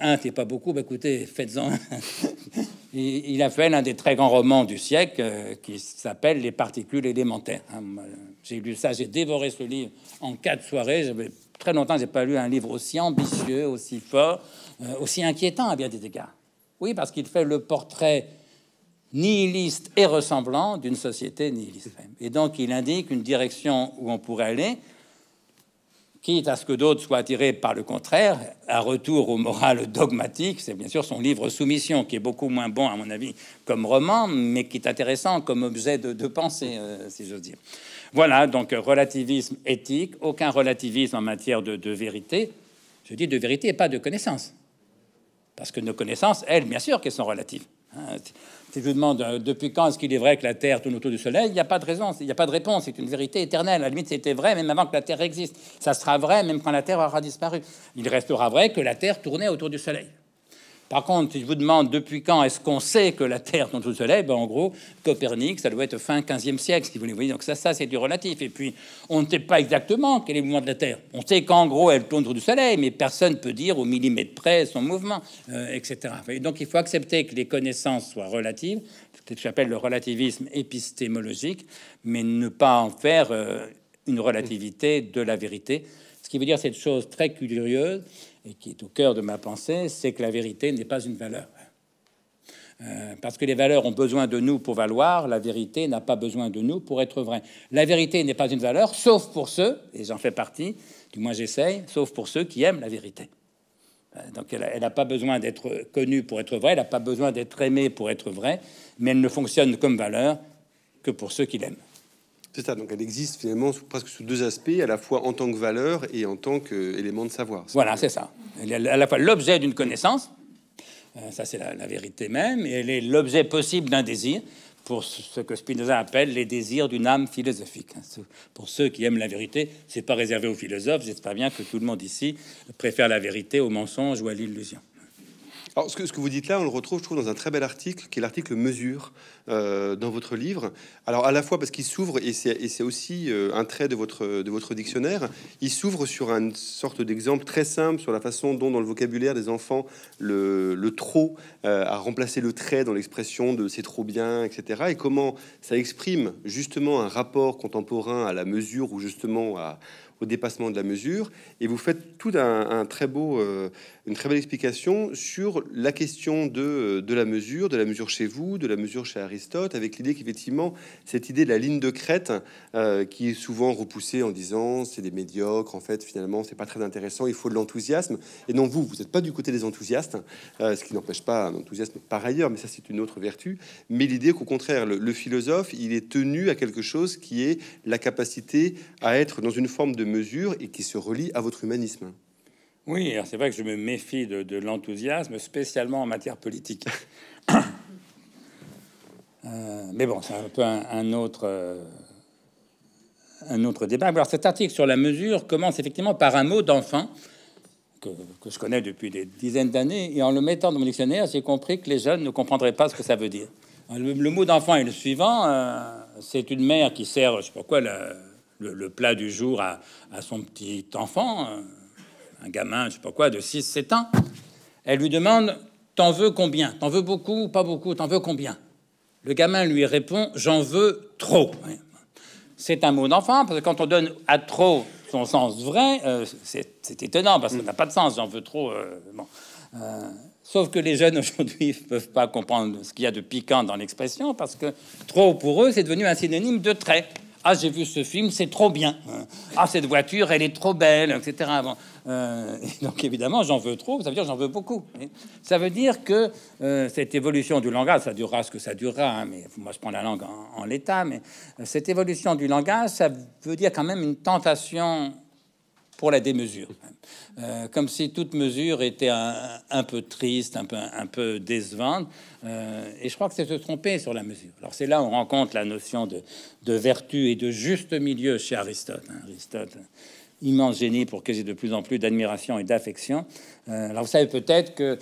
Un, c'est pas beaucoup, bah écoutez, faites-en Il a fait l'un des très grands romans du siècle euh, qui s'appelle Les particules élémentaires. Hein. J'ai lu ça, j'ai dévoré ce livre en quatre soirées. J'avais très longtemps, j'ai pas lu un livre aussi ambitieux, aussi fort, aussi inquiétant à bien des égards. Oui, parce qu'il fait le portrait nihiliste et ressemblant d'une société nihiliste. Et donc il indique une direction où on pourrait aller, quitte à ce que d'autres soient attirés par le contraire, un retour au moral dogmatique, c'est bien sûr son livre Soumission, qui est beaucoup moins bon, à mon avis, comme roman, mais qui est intéressant comme objet de, pensée, euh, si j'ose dire. Voilà, donc relativisme éthique, aucun relativisme en matière de, vérité. Je dis de vérité et pas de connaissance. Parce que nos connaissances, elles, bien sûr qu'elles sont relatives. Hein. Si je vous demande euh, depuis quand est-ce qu'il est vrai que la Terre tourne autour du Soleil, il n'y a pas de raison, il n'y a pas de réponse. C'est une vérité éternelle. À la limite, c'était vrai même avant que la Terre existe. Ça sera vrai même quand la Terre aura disparu. Il restera vrai que la Terre tournait autour du Soleil. Par contre, si je vous demande depuis quand est-ce qu'on sait que la Terre tourne autour du Soleil, ben en gros, Copernic, ça doit être fin 15e siècle, si vous voulez. Donc ça, ça c'est du relatif. Et puis, on ne sait pas exactement quel est le mouvement de la Terre. On sait qu'en gros, elle tourne autour du Soleil, mais personne peut dire au millimètre près son mouvement, euh, etc. donc il faut accepter que les connaissances soient relatives, ce que j'appelle le relativisme épistémologique, mais ne pas en faire euh, une relativité de la vérité. Ce qui veut dire cette chose très curieuse, et qui est au cœur de ma pensée, c'est que la vérité n'est pas une valeur. Euh, parce que les valeurs ont besoin de nous pour valoir, la vérité n'a pas besoin de nous pour être vraie. La vérité n'est pas une valeur, sauf pour ceux, et j'en fais partie, du moins j'essaye, sauf pour ceux qui aiment la vérité. Euh, donc elle n'a pas besoin d'être connue pour être vraie, elle n'a pas besoin d'être aimée pour être vraie, mais elle ne fonctionne comme valeur que pour ceux qui l'aiment. C'est ça, donc elle existe finalement presque sous deux aspects, à la fois en tant que valeur et en tant qu'élément de savoir. Voilà, c'est ça. Elle est à la fois l'objet d'une connaissance, euh, ça c'est la, vérité même, et elle est l'objet possible d'un désir, pour ce que Spinoza appelle les désirs d'une âme philosophique. Hein, pour ceux qui aiment la vérité, c'est pas réservé aux philosophes, j'espère bien que tout le monde ici préfère la vérité au mensonge ou à l'illusion. Alors, ce que, vous dites là, on le retrouve, je trouve, dans un très bel article, qui est l'article Mesure euh, dans votre livre. Alors, à la fois parce qu'il s'ouvre, et c'est aussi euh, un trait de votre, de votre dictionnaire, il s'ouvre sur une sorte d'exemple très simple sur la façon dont, dans le vocabulaire des enfants, le, trop euh, a remplacé le trait dans l'expression de c'est trop bien, etc. Et comment ça exprime justement un rapport contemporain à la mesure ou justement à, dépassement de la mesure. Et vous faites tout un, très beau, euh, une très belle explication sur la question de, euh, de, la mesure, de la mesure chez vous, de la mesure chez Aristote, avec l'idée qu'effectivement, cette idée de la ligne de crête, euh, qui est souvent repoussée en disant c'est des médiocres, en fait, finalement, c'est pas très intéressant, il faut de l'enthousiasme. Et non, vous, vous n'êtes pas du côté des enthousiastes, ce qui n'empêche pas un enthousiasme par ailleurs, mais ça, c'est une autre vertu. Mais l'idée qu'au contraire, le, le philosophe, il est tenu à quelque chose qui est la capacité à être dans une forme de et qui se relie à votre humanisme. Oui, c'est vrai que je me méfie de, l'enthousiasme, spécialement en matière politique. Euh, mais bon, c'est un peu un, autre, euh, un autre débat. Alors cet article sur la mesure commence effectivement par un mot d'enfant que, je connais depuis des dizaines d'années, et en le mettant dans mon dictionnaire, j'ai compris que les jeunes ne comprendraient pas ce que ça veut dire. Le, mot d'enfant est le suivant euh, c'est une mère qui sert, je sais pas quoi, la, le, plat du jour à, son petit enfant, un gamin, je sais pas quoi, de 6-7 ans. Elle lui demande T'en veux combien T'en veux beaucoup ou pas beaucoup T'en veux combien Le gamin lui répond J'en veux trop. C'est un mot d'enfant, parce que quand on donne à trop son sens vrai, euh, c'est étonnant, parce que ça n'a pas de sens, j'en veux trop. Euh, euh, sauf que les jeunes aujourd'hui ne peuvent pas comprendre ce qu'il y a de piquant dans l'expression, parce que trop pour eux, c'est devenu un synonyme de trait. Ah, j'ai vu ce film, c'est trop bien. Ah, cette voiture, elle est trop belle, etc. Euh, donc évidemment, j'en veux trop, ça veut dire j'en veux beaucoup. Ça veut dire que euh, cette évolution du langage, ça durera ce que ça durera, hein, mais moi je prends la langue en, l'état, mais euh, cette évolution du langage, ça veut dire quand même une tentation pour la démesure. Euh, comme si toute mesure était un, peu triste, un peu, un décevante. Euh, et je crois que c'est se tromper sur la mesure. Alors c'est là où on rencontre la notion de, vertu et de juste milieu chez Aristote. Hein. Aristote, immense génie pour que j'ai de plus en plus d'admiration et d'affection. Euh, alors vous savez peut-être que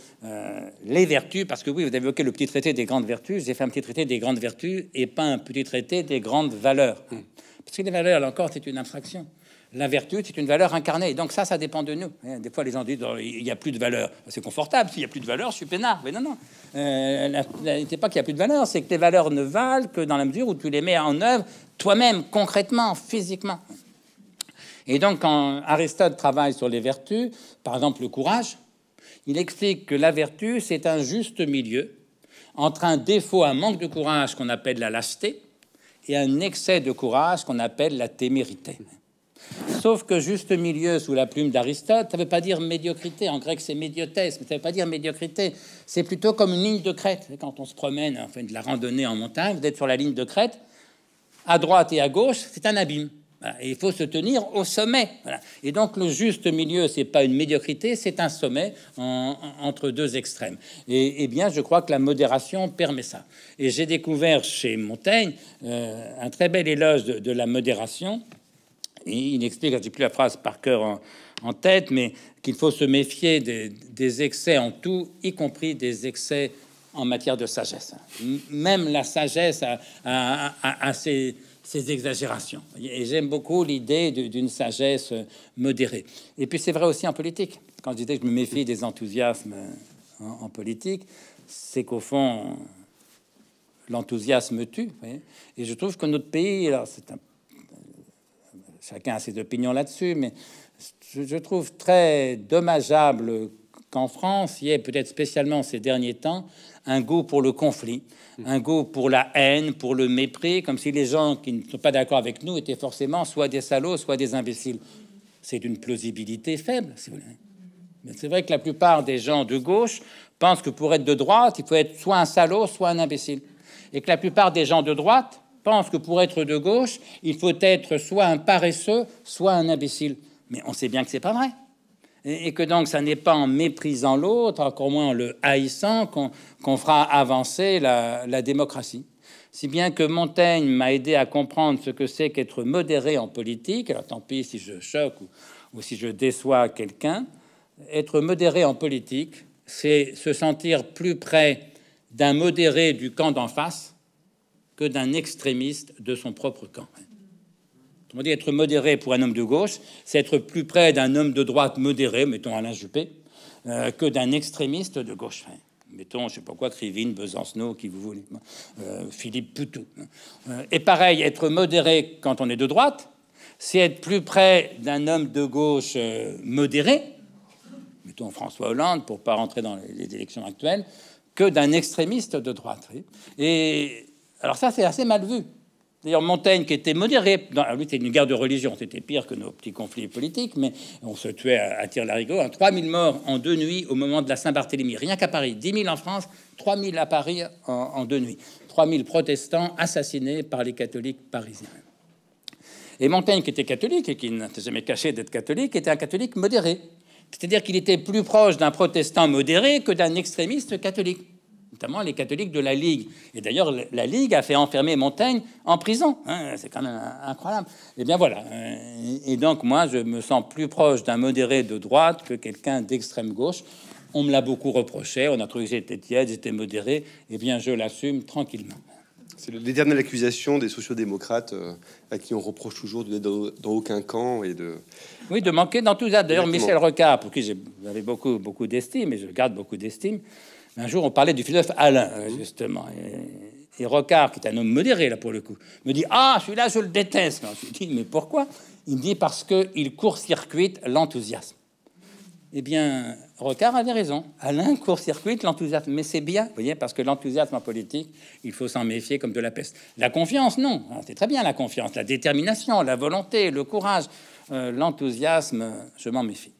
les vertus, parce que oui, vous avez évoqué le petit traité des grandes vertus, j'ai fait un petit traité des grandes vertus et pas un petit traité des grandes valeurs. Hum. Parce que les valeurs, là encore, c'est une infraction la vertu, c'est une valeur incarnée. donc ça, ça dépend de nous. Hein, des fois, les gens disent, oh, il n'y a plus de valeur. C'est confortable. S'il n'y a plus de valeur, je suis peinard. Mais non, non. ce euh, n'est pas qu'il n'y a plus de valeur, c'est que les valeurs ne valent que dans la mesure où tu les mets en œuvre toi-même, concrètement, physiquement. Et donc, quand Aristote travaille sur les vertus, par exemple le courage, il explique que la vertu, c'est un juste milieu entre un défaut, un manque de courage qu'on appelle la lâcheté, et un excès de courage qu'on appelle la témérité. Sauf que juste milieu sous la plume d'Aristote, ça ne veut pas dire médiocrité. En grec, c'est médiothèse », mais ça ne veut pas dire médiocrité. C'est plutôt comme une ligne de crête. Quand on se promène, on fait de la randonnée en montagne, vous êtes sur la ligne de crête. À droite et à gauche, c'est un abîme. il faut se tenir au sommet. Et donc le juste milieu, c'est pas une médiocrité, c'est un sommet entre deux extrêmes. Et, eh bien, je crois que la modération permet ça. Et j'ai découvert chez Montaigne euh, un très bel éloge de la modération il explique, n'ai plus la phrase par cœur en, tête, mais qu'il faut se méfier des, excès en tout, y compris des excès en matière de sagesse. Même la sagesse a, ses, exagérations. Et j'aime beaucoup l'idée d'une sagesse modérée. Et puis c'est vrai aussi en politique. Quand je disais que je me méfie des enthousiasmes en, politique, c'est qu'au fond, l'enthousiasme tue. et je trouve que notre pays, alors c'est un chacun a ses opinions là-dessus, mais je, trouve très dommageable qu'en France, il y ait peut-être spécialement ces derniers temps un goût pour le conflit, un goût pour la haine, pour le mépris, comme si les gens qui ne sont pas d'accord avec nous étaient forcément soit des salauds, soit des imbéciles. C'est d'une plausibilité faible, si vous voulez. c'est vrai que la plupart des gens de gauche pensent que pour être de droite, il faut être soit un salaud, soit un imbécile. Et que la plupart des gens de droite pense que pour être de gauche, il faut être soit un paresseux, soit un imbécile. Mais on sait bien que c'est pas vrai. Et, que donc, ça n'est pas en méprisant l'autre, encore moins en le haïssant, qu'on fera avancer la, démocratie. Si bien que Montaigne m'a aidé à comprendre ce que c'est qu'être modéré en politique. Alors tant pis si je choque ou si je déçois quelqu'un. Être modéré en politique, c'est se sentir plus près d'un modéré du camp d'en face que d'un extrémiste de son propre camp. Autrement dit, être modéré pour un homme de gauche, c'est être plus près d'un homme de droite modéré, mettons Alain Juppé, euh, que d'un extrémiste de gauche. Mettons, je sais pas quoi, Krivine, Besancenot, qui vous voulez, euh, Philippe Poutou. Euh, et pareil, être modéré quand on est de droite, c'est être plus près d'un homme de gauche modéré, mettons François Hollande, pour pas rentrer dans les élections actuelles, que d'un extrémiste de droite. Et alors ça, c'est assez mal vu. D'ailleurs, Montaigne, qui était modéré, dans, lui, c'était une guerre de religion, c'était pire que nos petits conflits politiques, mais on se tuait à, tirer la rigueur. Hein. 3 3000 morts en deux nuits au moment de la Saint-Barthélemy, rien qu'à Paris. 10 000 en France, 3000 à Paris en, deux nuits. 3000 protestants assassinés par les catholiques parisiens. Et Montaigne, qui était catholique et qui n'était jamais caché d'être catholique, était un catholique modéré. C'est-à-dire qu'il était plus proche d'un protestant modéré que d'un extrémiste catholique notamment les catholiques de la Ligue. Et d'ailleurs, la Ligue a fait enfermer Montaigne en prison. Hein. c'est quand même incroyable. Et eh bien voilà. Euh, et donc moi, je me sens plus proche d'un modéré de droite que quelqu'un d'extrême gauche. On me l'a beaucoup reproché. On a trouvé que j'étais tiède, j'étais modéré. Et eh bien, je l'assume tranquillement. C'est l'éternelle accusation des sociodémocrates euh, à qui on reproche toujours d'être dans, dans, aucun camp et de. Oui, de manquer dans tout ça. D'ailleurs, Michel Rocard, pour qui j'avais beaucoup, beaucoup d'estime, et je garde beaucoup d'estime, un jour, on parlait du philosophe Alain, euh, justement. Et, Rocard, qui est un homme modéré, là, pour le coup, me dit Ah, celui-là, je le déteste. je dis Mais pourquoi Il me dit Parce qu'il court-circuite l'enthousiasme. Eh bien, Rocard avait raison. Alain court-circuite l'enthousiasme. Mais c'est bien, vous voyez, parce que l'enthousiasme en politique, il faut s'en méfier comme de la peste. La confiance, non. Ah, c'est très bien la confiance, la détermination, la volonté, le courage. Euh, l'enthousiasme, je m'en méfie.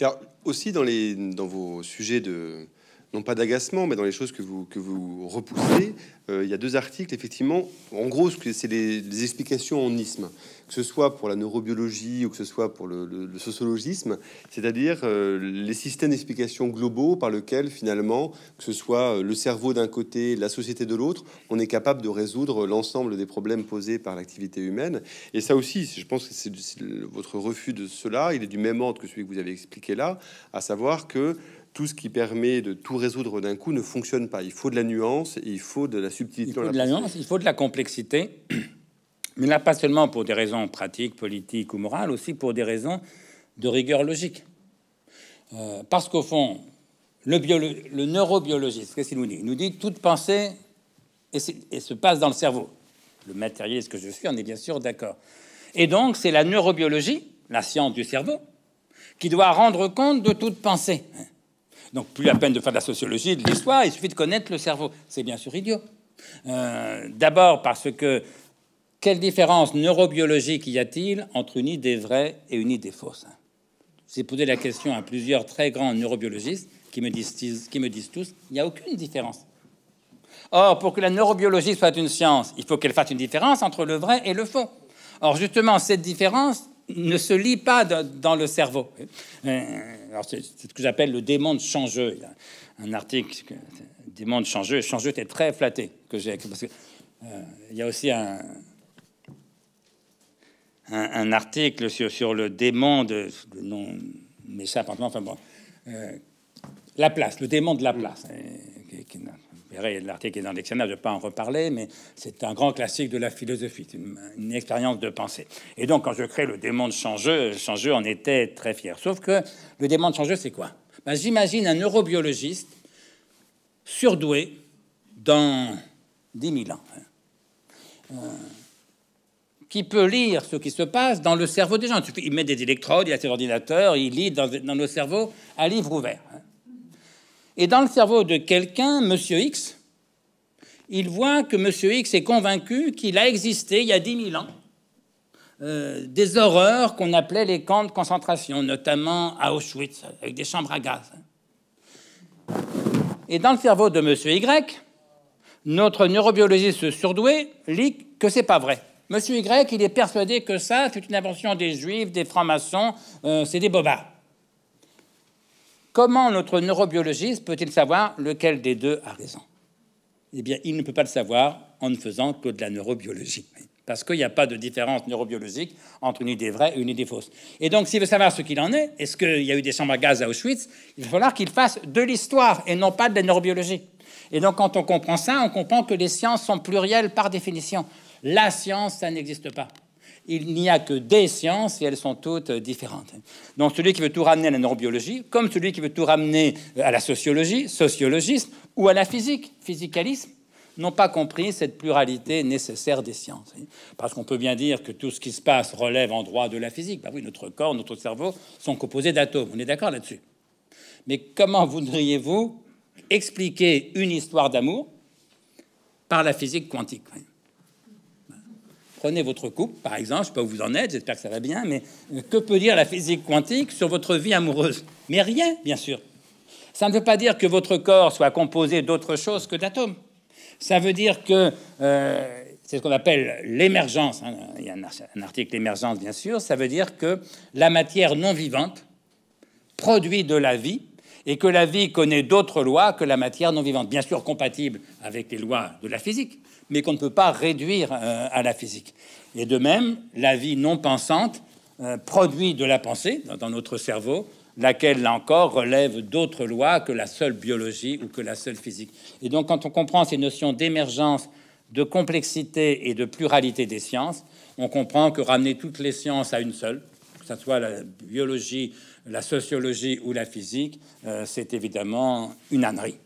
Alors, aussi dans, les, dans vos sujets de, non pas d'agacement, mais dans les choses que vous, vous repoussez. Euh, il y a deux articles, effectivement. En gros, c'est les explications en isme, que ce soit pour la neurobiologie ou que ce soit pour le, sociologisme, c'est-à-dire euh, les systèmes d'explication globaux par lesquels, finalement, que ce soit euh, le cerveau d'un côté, la société de l'autre, on est capable de résoudre l'ensemble des problèmes posés par l'activité humaine. Et ça aussi, je pense que c'est votre refus de cela, il est du même ordre que celui que vous avez expliqué là, à savoir que tout ce qui permet de tout résoudre d'un coup ne fonctionne pas. Il faut de la nuance, il faut de la subtilité. Il faut de la nuance, il faut de la complexité. Mais là, pas seulement pour des raisons pratiques, politiques ou morales, aussi pour des raisons de rigueur logique. Euh, parce qu'au fond, le, neurobiologiste, qu'est-ce qu'il nous dit Il nous dit toute pensée et, se passe dans le cerveau. Le matérialiste que je suis, on est bien sûr d'accord. Et donc, c'est la neurobiologie, la science du cerveau, qui doit rendre compte de toute pensée. Donc plus la peine de faire de la sociologie, de l'histoire, il suffit de connaître le cerveau. C'est bien sûr idiot. Euh, d'abord parce que quelle différence neurobiologique y a-t-il entre une idée vraie et une idée fausse J'ai posé la question à plusieurs très grands neurobiologistes qui me disent, qui me disent tous, il n'y a aucune différence. Or, pour que la neurobiologie soit une science, il faut qu'elle fasse une différence entre le vrai et le faux. Or, justement, cette différence, ne se lit pas dans le cerveau. Euh, alors c'est ce que j'appelle le démon de changeux. un article, euh, démon de changeux. Changeux était très flatté que j'ai parce que euh, il y a aussi un, un, article sur, sur, le démon de le nom m'échappe enfin bon la place, le démon de la place. Hein, verrez l'article est dans le dictionnaire, je ne vais pas en reparler, mais c'est un grand classique de la philosophie, une, une, expérience de pensée. Et donc, quand je crée le démon de Changeux, Changeux en était très fier. Sauf que le démon de Changeux, c'est quoi ben, J'imagine un neurobiologiste surdoué dans 10 000 ans, hein, euh, qui peut lire ce qui se passe dans le cerveau des gens. Il met des électrodes, il a ses ordinateurs, il lit dans, nos cerveaux un livre ouvert. Hein. Et dans le cerveau de quelqu'un, Monsieur X, il voit que Monsieur X est convaincu qu'il a existé il y a 10 000 ans euh, des horreurs qu'on appelait les camps de concentration, notamment à Auschwitz, avec des chambres à gaz. Et dans le cerveau de Monsieur Y, notre neurobiologiste surdoué lit que c'est pas vrai. Monsieur Y, il est persuadé que ça, c'est une invention des juifs, des francs-maçons, euh, c'est des bobards. Comment notre neurobiologiste peut-il savoir lequel des deux a raison Eh bien, il ne peut pas le savoir en ne faisant que de la neurobiologie. Parce qu'il n'y a pas de différence neurobiologique entre une idée vraie et une idée fausse. Et donc, s'il veut savoir ce qu'il en est, est-ce qu'il y a eu des chambres à gaz à Auschwitz, il va falloir qu'il fasse de l'histoire et non pas de la neurobiologie. Et donc, quand on comprend ça, on comprend que les sciences sont plurielles par définition. La science, ça n'existe pas il n'y a que des sciences et elles sont toutes différentes. Donc celui qui veut tout ramener à la neurobiologie, comme celui qui veut tout ramener euh, à la sociologie, sociologiste, ou à la physique, physicalisme, n'ont pas compris cette pluralité nécessaire des sciences. Parce qu'on peut bien dire que tout ce qui se passe relève en droit de la physique. Bah oui, notre corps, notre cerveau sont composés d'atomes. On est d'accord là-dessus. Mais comment voudriez-vous expliquer une histoire d'amour par la physique quantique Prenez votre couple, par exemple, je sais pas où vous en êtes, j'espère que ça va bien, mais euh, que peut dire la physique quantique sur votre vie amoureuse Mais rien, bien sûr. Ça ne veut pas dire que votre corps soit composé d'autre chose que d'atomes. Ça veut dire que euh, c'est ce qu'on appelle l'émergence. Hein, il y a un article émergence, bien sûr. Ça veut dire que la matière non vivante produit de la vie et que la vie connaît d'autres lois que la matière non vivante, bien sûr compatible avec les lois de la physique mais qu'on ne peut pas réduire euh, à la physique. Et de même, la vie non pensante euh, produit de la pensée dans, notre cerveau, laquelle, là encore, relève d'autres lois que la seule biologie ou que la seule physique. Et donc, quand on comprend ces notions d'émergence, de complexité et de pluralité des sciences, on comprend que ramener toutes les sciences à une seule, que ce soit la biologie, la sociologie ou la physique, euh, c'est évidemment une ânerie.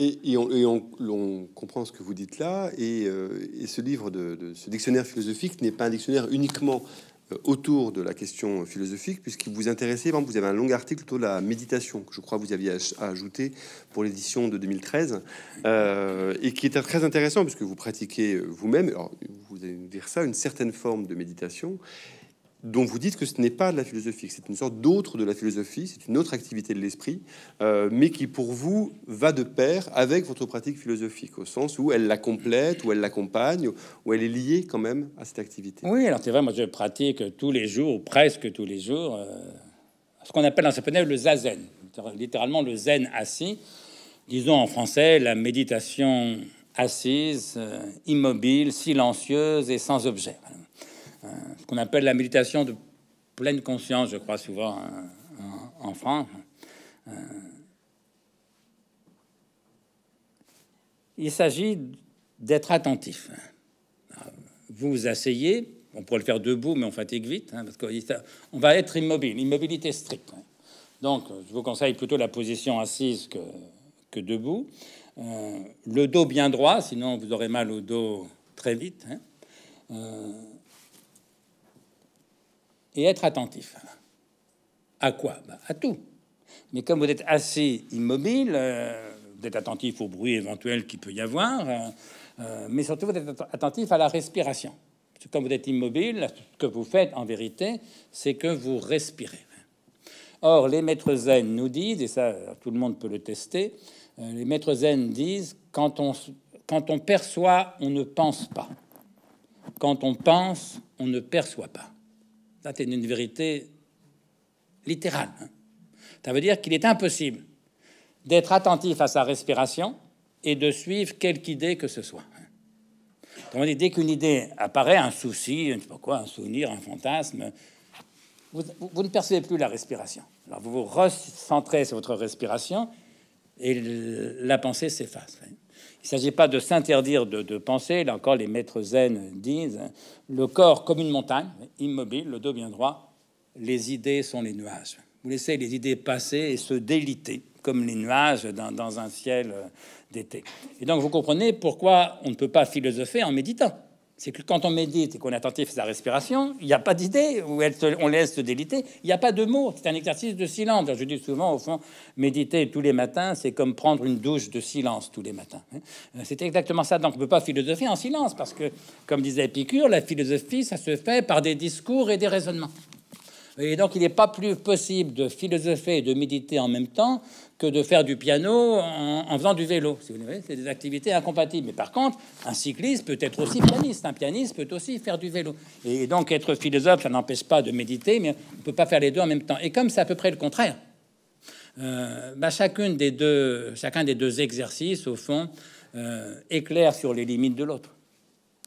Et, on, comprend ce que vous dites là. Et, euh, ce livre, de, ce dictionnaire philosophique n'est pas un dictionnaire uniquement euh, autour de la question philosophique, puisqu'il vous intéressait, vous avez un long article autour de la méditation, que je crois que vous aviez ajouté pour l'édition de 2013, euh, et qui était très intéressant, puisque vous pratiquez vous-même, vous avez ça, une certaine forme de méditation, dont vous dites que ce n'est pas de la philosophie, que c'est une sorte d'autre de la philosophie, c'est une autre activité de l'esprit, euh, mais qui pour vous va de pair avec votre pratique philosophique, au sens où elle la complète, ou elle l'accompagne, où elle est liée quand même à cette activité. Oui, alors c'est vrai, moi je pratique tous les jours, ou presque tous les jours, euh, ce qu'on appelle en japonais le zazen, littéralement le zen assis, disons en français la méditation assise, euh, immobile, silencieuse et sans objet ce qu'on appelle la méditation de pleine conscience, je crois souvent hein, en, France. Euh, il s'agit d'être attentif. Vous vous asseyez, on pourrait le faire debout, mais on fatigue vite, hein, parce qu'on va être immobile, immobilité stricte. Donc, je vous conseille plutôt la position assise que, debout. Euh, le dos bien droit, sinon vous aurez mal au dos très vite. Hein. Euh, et être attentif. À quoi bah, À tout. Mais comme vous êtes assez immobile, euh, vous êtes attentif au bruit éventuel qu'il peut y avoir, euh, euh, mais surtout vous êtes attentif à la respiration. Comme vous êtes immobile, ce que vous faites en vérité, c'est que vous respirez. Or, les maîtres zen nous disent, et ça tout le monde peut le tester, les maîtres zen disent quand on, quand on perçoit, on ne pense pas. Quand on pense, on ne perçoit pas c'est une vérité littérale. Hein. Ça veut dire qu'il est impossible d'être attentif à sa respiration et de suivre quelque idée que ce soit. Quand hein. dès qu'une idée apparaît, un souci, pourquoi, un souvenir, un fantasme, vous, ne percevez plus la respiration. Alors vous vous recentrez sur votre respiration et la pensée s'efface. Hein. Il ne s'agit pas de s'interdire de, penser. Là encore, les maîtres zen disent le corps comme une montagne, immobile, le dos bien droit. Les idées sont les nuages. Vous laissez les idées passer et se déliter comme les nuages dans un ciel euh, d'été. Et donc, vous comprenez pourquoi on ne peut pas philosopher en méditant c'est que quand on médite et qu'on est attentif à sa respiration, il n'y a pas d'idée, on laisse se déliter, il n'y a pas de mots, c'est un exercice de silence. je dis souvent, au fond, méditer tous les matins, c'est comme prendre une douche de silence tous les matins. Hein. Euh, c'est exactement ça, donc on ne peut pas philosopher en silence, parce que, comme disait Épicure, la philosophie, ça se fait par des discours et des raisonnements. Et donc, il n'est pas plus possible de philosopher et de méditer en même temps que de faire du piano en, faisant du vélo. c'est des activités incompatibles. Mais par contre, un cycliste peut être aussi pianiste. Un pianiste peut aussi faire du vélo. Et donc, être philosophe, ça n'empêche pas de méditer, mais on ne peut pas faire les deux en même temps. Et comme c'est à peu près le contraire, euh, bah, chacune des chacun des deux exercices, au fond, euh, éclaire sur les limites de l'autre.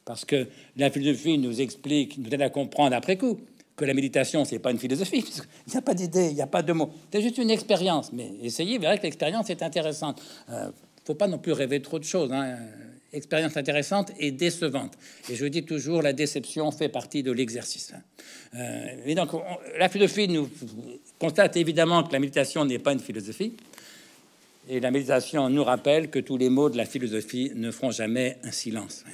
Parce que la philosophie nous explique, nous aide à comprendre après coup que la méditation, c'est pas une philosophie, il n'y a pas d'idée, il n'y a pas de mots. C'est juste une expérience. Mais essayez, vous verrez que l'expérience est intéressante. Euh, faut pas non plus rêver trop de choses. Hein. Expérience intéressante et décevante. Et je dis toujours, la déception fait partie de l'exercice. Hein. Euh, et donc, la philosophie nous constate évidemment que la méditation n'est pas une philosophie. Et la méditation nous rappelle que tous les mots de la philosophie ne feront jamais un silence. Hein.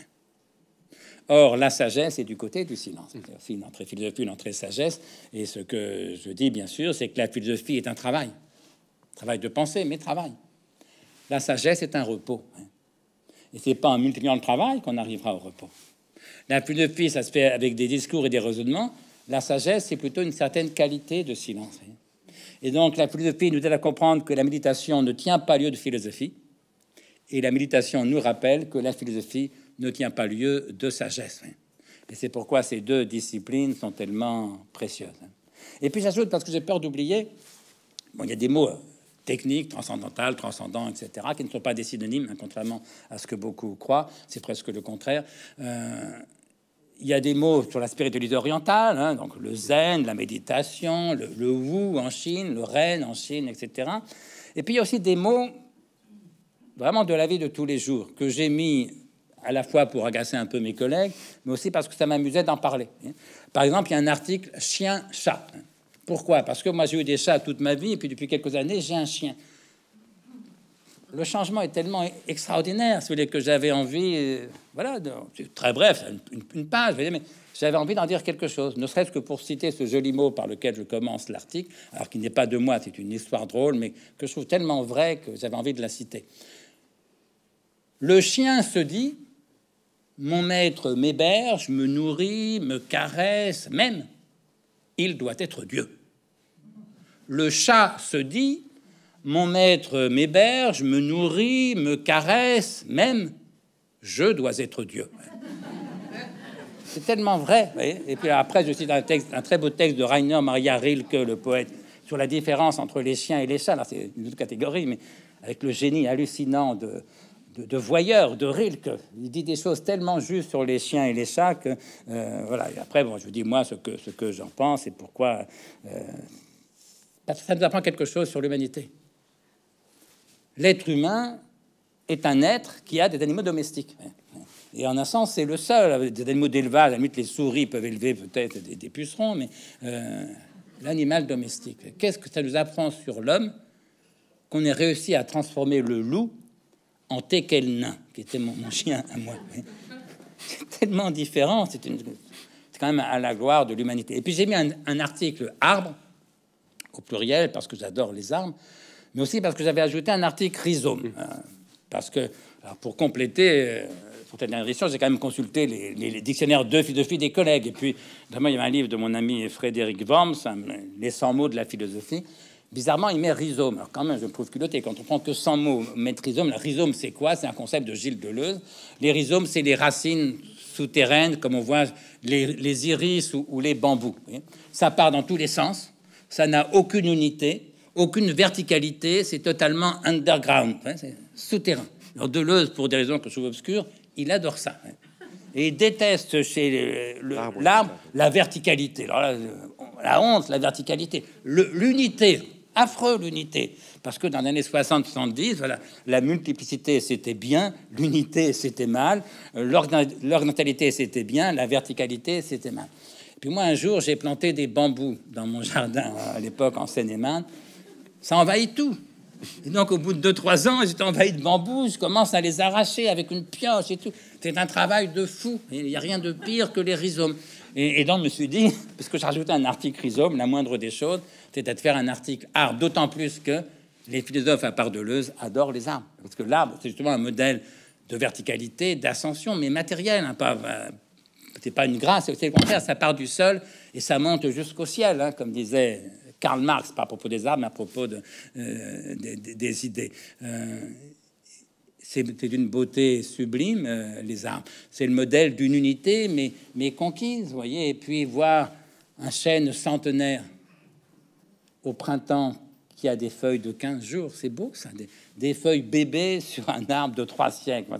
Or, la sagesse est du côté du silence. C'est une entrée philosophie, une entrée sagesse. Et ce que je dis, bien sûr, c'est que la philosophie est un travail. Travail de pensée, mais travail. La sagesse est un repos. Hein. Et c'est pas en multipliant le travail qu'on arrivera au repos. La philosophie, ça se fait avec des discours et des raisonnements. La sagesse, c'est plutôt une certaine qualité de silence. Hein. Et donc, la philosophie nous aide à comprendre que la méditation ne tient pas lieu de philosophie. Et la méditation nous rappelle que la philosophie ne tient pas lieu de sagesse. Hein. Et c'est pourquoi ces deux disciplines sont tellement précieuses. Hein. Et puis j'ajoute, parce que j'ai peur d'oublier, bon, il y a des mots euh, techniques, transcendantal, transcendant, etc., qui ne sont pas des synonymes, hein, contrairement à ce que beaucoup croient, c'est presque le contraire. Euh, il y a des mots sur la spiritualité orientale, donc le zen, la méditation, le, le wu en Chine, le ren en Chine, etc. Et puis il y a aussi des mots vraiment de la vie de tous les jours que j'ai mis à la fois pour agacer un peu mes collègues, mais aussi parce que ça m'amusait d'en parler. Par exemple, il y a un article chien-chat. Pourquoi Parce que moi, j'ai eu des chats toute ma vie, et puis depuis quelques années, j'ai un chien. Le changement est tellement extraordinaire, si vous voulez, que j'avais envie, euh, voilà, c'est très bref, une, page, mais j'avais envie d'en dire quelque chose, ne serait-ce que pour citer ce joli mot par lequel je commence l'article, alors qu'il n'est pas de moi, c'est une histoire drôle, mais que je trouve tellement vrai que j'avais envie de la citer. Le chien se dit, mon maître m'héberge, me nourrit, me caresse, même. Il doit être Dieu. Le chat se dit Mon maître m'héberge, me nourrit, me caresse, même. Je dois être Dieu. C'est tellement vrai. Et puis après, je cite un, texte, un très beau texte de Rainer Maria Rilke, le poète, sur la différence entre les chiens et les chats. C'est une autre catégorie, mais avec le génie hallucinant de, de, voyeur, de Rilke. Il dit des choses tellement justes sur les chiens et les chats euh, voilà. après, bon, je vous dis moi ce que, ce que j'en pense et pourquoi. Euh, parce ça nous apprend quelque chose sur l'humanité. L'être humain est un être qui a des animaux domestiques. Et en un sens, c'est le seul. des animaux d'élevage, à la les souris peuvent élever peut-être des, pucerons, mais euh, l'animal domestique. Qu'est-ce que ça nous apprend sur l'homme qu'on ait réussi à transformer le loup en nain », qui était mon, chien à moi. C'est tellement différent, c'est quand même à la gloire de l'humanité. Et puis j'ai mis un, article arbre, au pluriel, parce que j'adore les arbres, mais aussi parce que j'avais ajouté un article rhizome. Mm. Euh, parce que, pour compléter, euh, pour cette j'ai quand même consulté les, dictionnaires de philosophie des collègues. Et puis, demain il y a un livre de mon ami Frédéric Worms, Les 100 mots de la philosophie, Bizarrement, il met rhizome. quand même, je me trouve culotté. Quand on prend que 100 mots, mettre rhizome, la rhizome, c'est quoi C'est un concept de Gilles Deleuze. Les rhizomes, c'est les racines souterraines, comme on voit les, iris ou, les bambous. Ça part dans tous les sens. Ça n'a aucune unité, aucune verticalité. C'est totalement underground, c'est souterrain. Deleuze, pour des raisons que je trouve obscures, il adore ça. Et il déteste chez l'arbre la verticalité. la honte, la verticalité, l'unité affreux l'unité. Parce que dans les années 60-70, voilà, la multiplicité c'était bien, l'unité c'était mal, euh, l'horizontalité c'était bien, la verticalité c'était mal. puis moi, un jour, j'ai planté des bambous dans mon jardin, à l'époque en Seine-et-Marne. Ça envahit tout. Et donc, au bout de 2-3 ans, j'étais envahi de bambous, je commence à les arracher avec une pioche et tout. C'est un travail de fou. Il n'y a rien de pire que les rhizomes. Et, donc, je me suis dit, parce que j'ai rajouté un article rhizome, la moindre des choses, c'est de faire un article art, d'autant plus que les philosophes à part Deleuze adorent les arbres. Parce que l'arbre, c'est justement un modèle de verticalité, d'ascension, mais matériel, hein, pas, euh, c'est pas une grâce, c'est le contraire, ça part du sol et ça monte jusqu'au ciel, hein, comme disait Karl Marx, pas à propos des arbres, mais à propos de, euh, des, idées. Euh, c'est d'une beauté sublime, euh, les arbres. C'est le modèle d'une unité, mais, conquise, voyez. Et puis voir un chêne centenaire au printemps qui a des feuilles de 15 jours, c'est beau ça, des, feuilles bébés sur un arbre de trois siècles,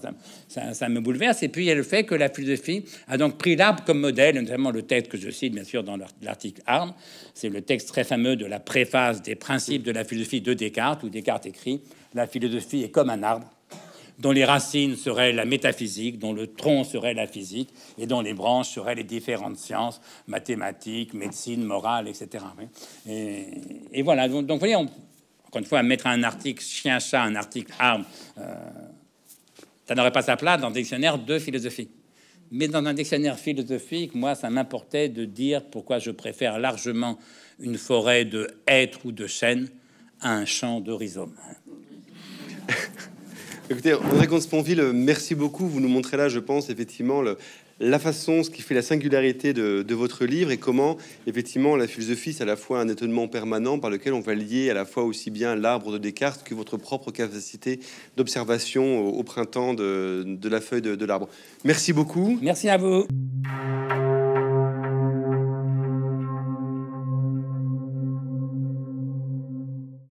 ça, ça, me bouleverse. Et puis il y a le fait que la philosophie a donc pris l'arbre comme modèle, notamment le texte que je cite bien sûr dans l'article Arbre, c'est le texte très fameux de la préface des principes de la philosophie de Descartes, où Descartes écrit La philosophie est comme un arbre, dont les racines seraient la métaphysique, dont le tronc serait la physique, et dont les branches seraient les différentes sciences, mathématiques, médecine, morale, etc. Et, voilà, donc, vous voyez, encore une fois, mettre un article chien-chat, un article arme, euh, ça n'aurait pas sa place dans dictionnaire de philosophie. Mais dans un dictionnaire philosophique, moi, ça m'importait de dire pourquoi je préfère largement une forêt de hêtres ou de chênes à un champ de rhizomes. Écoutez, André Consponville, merci beaucoup. Vous nous montrez là, je pense, effectivement, le, la façon, ce qui fait la singularité de, votre livre et comment, effectivement, la philosophie, c'est à la fois un étonnement permanent par lequel on va lier à la fois aussi bien l'arbre de Descartes que votre propre capacité d'observation au, printemps de, la feuille de, de l'arbre. Merci beaucoup. Merci à vous.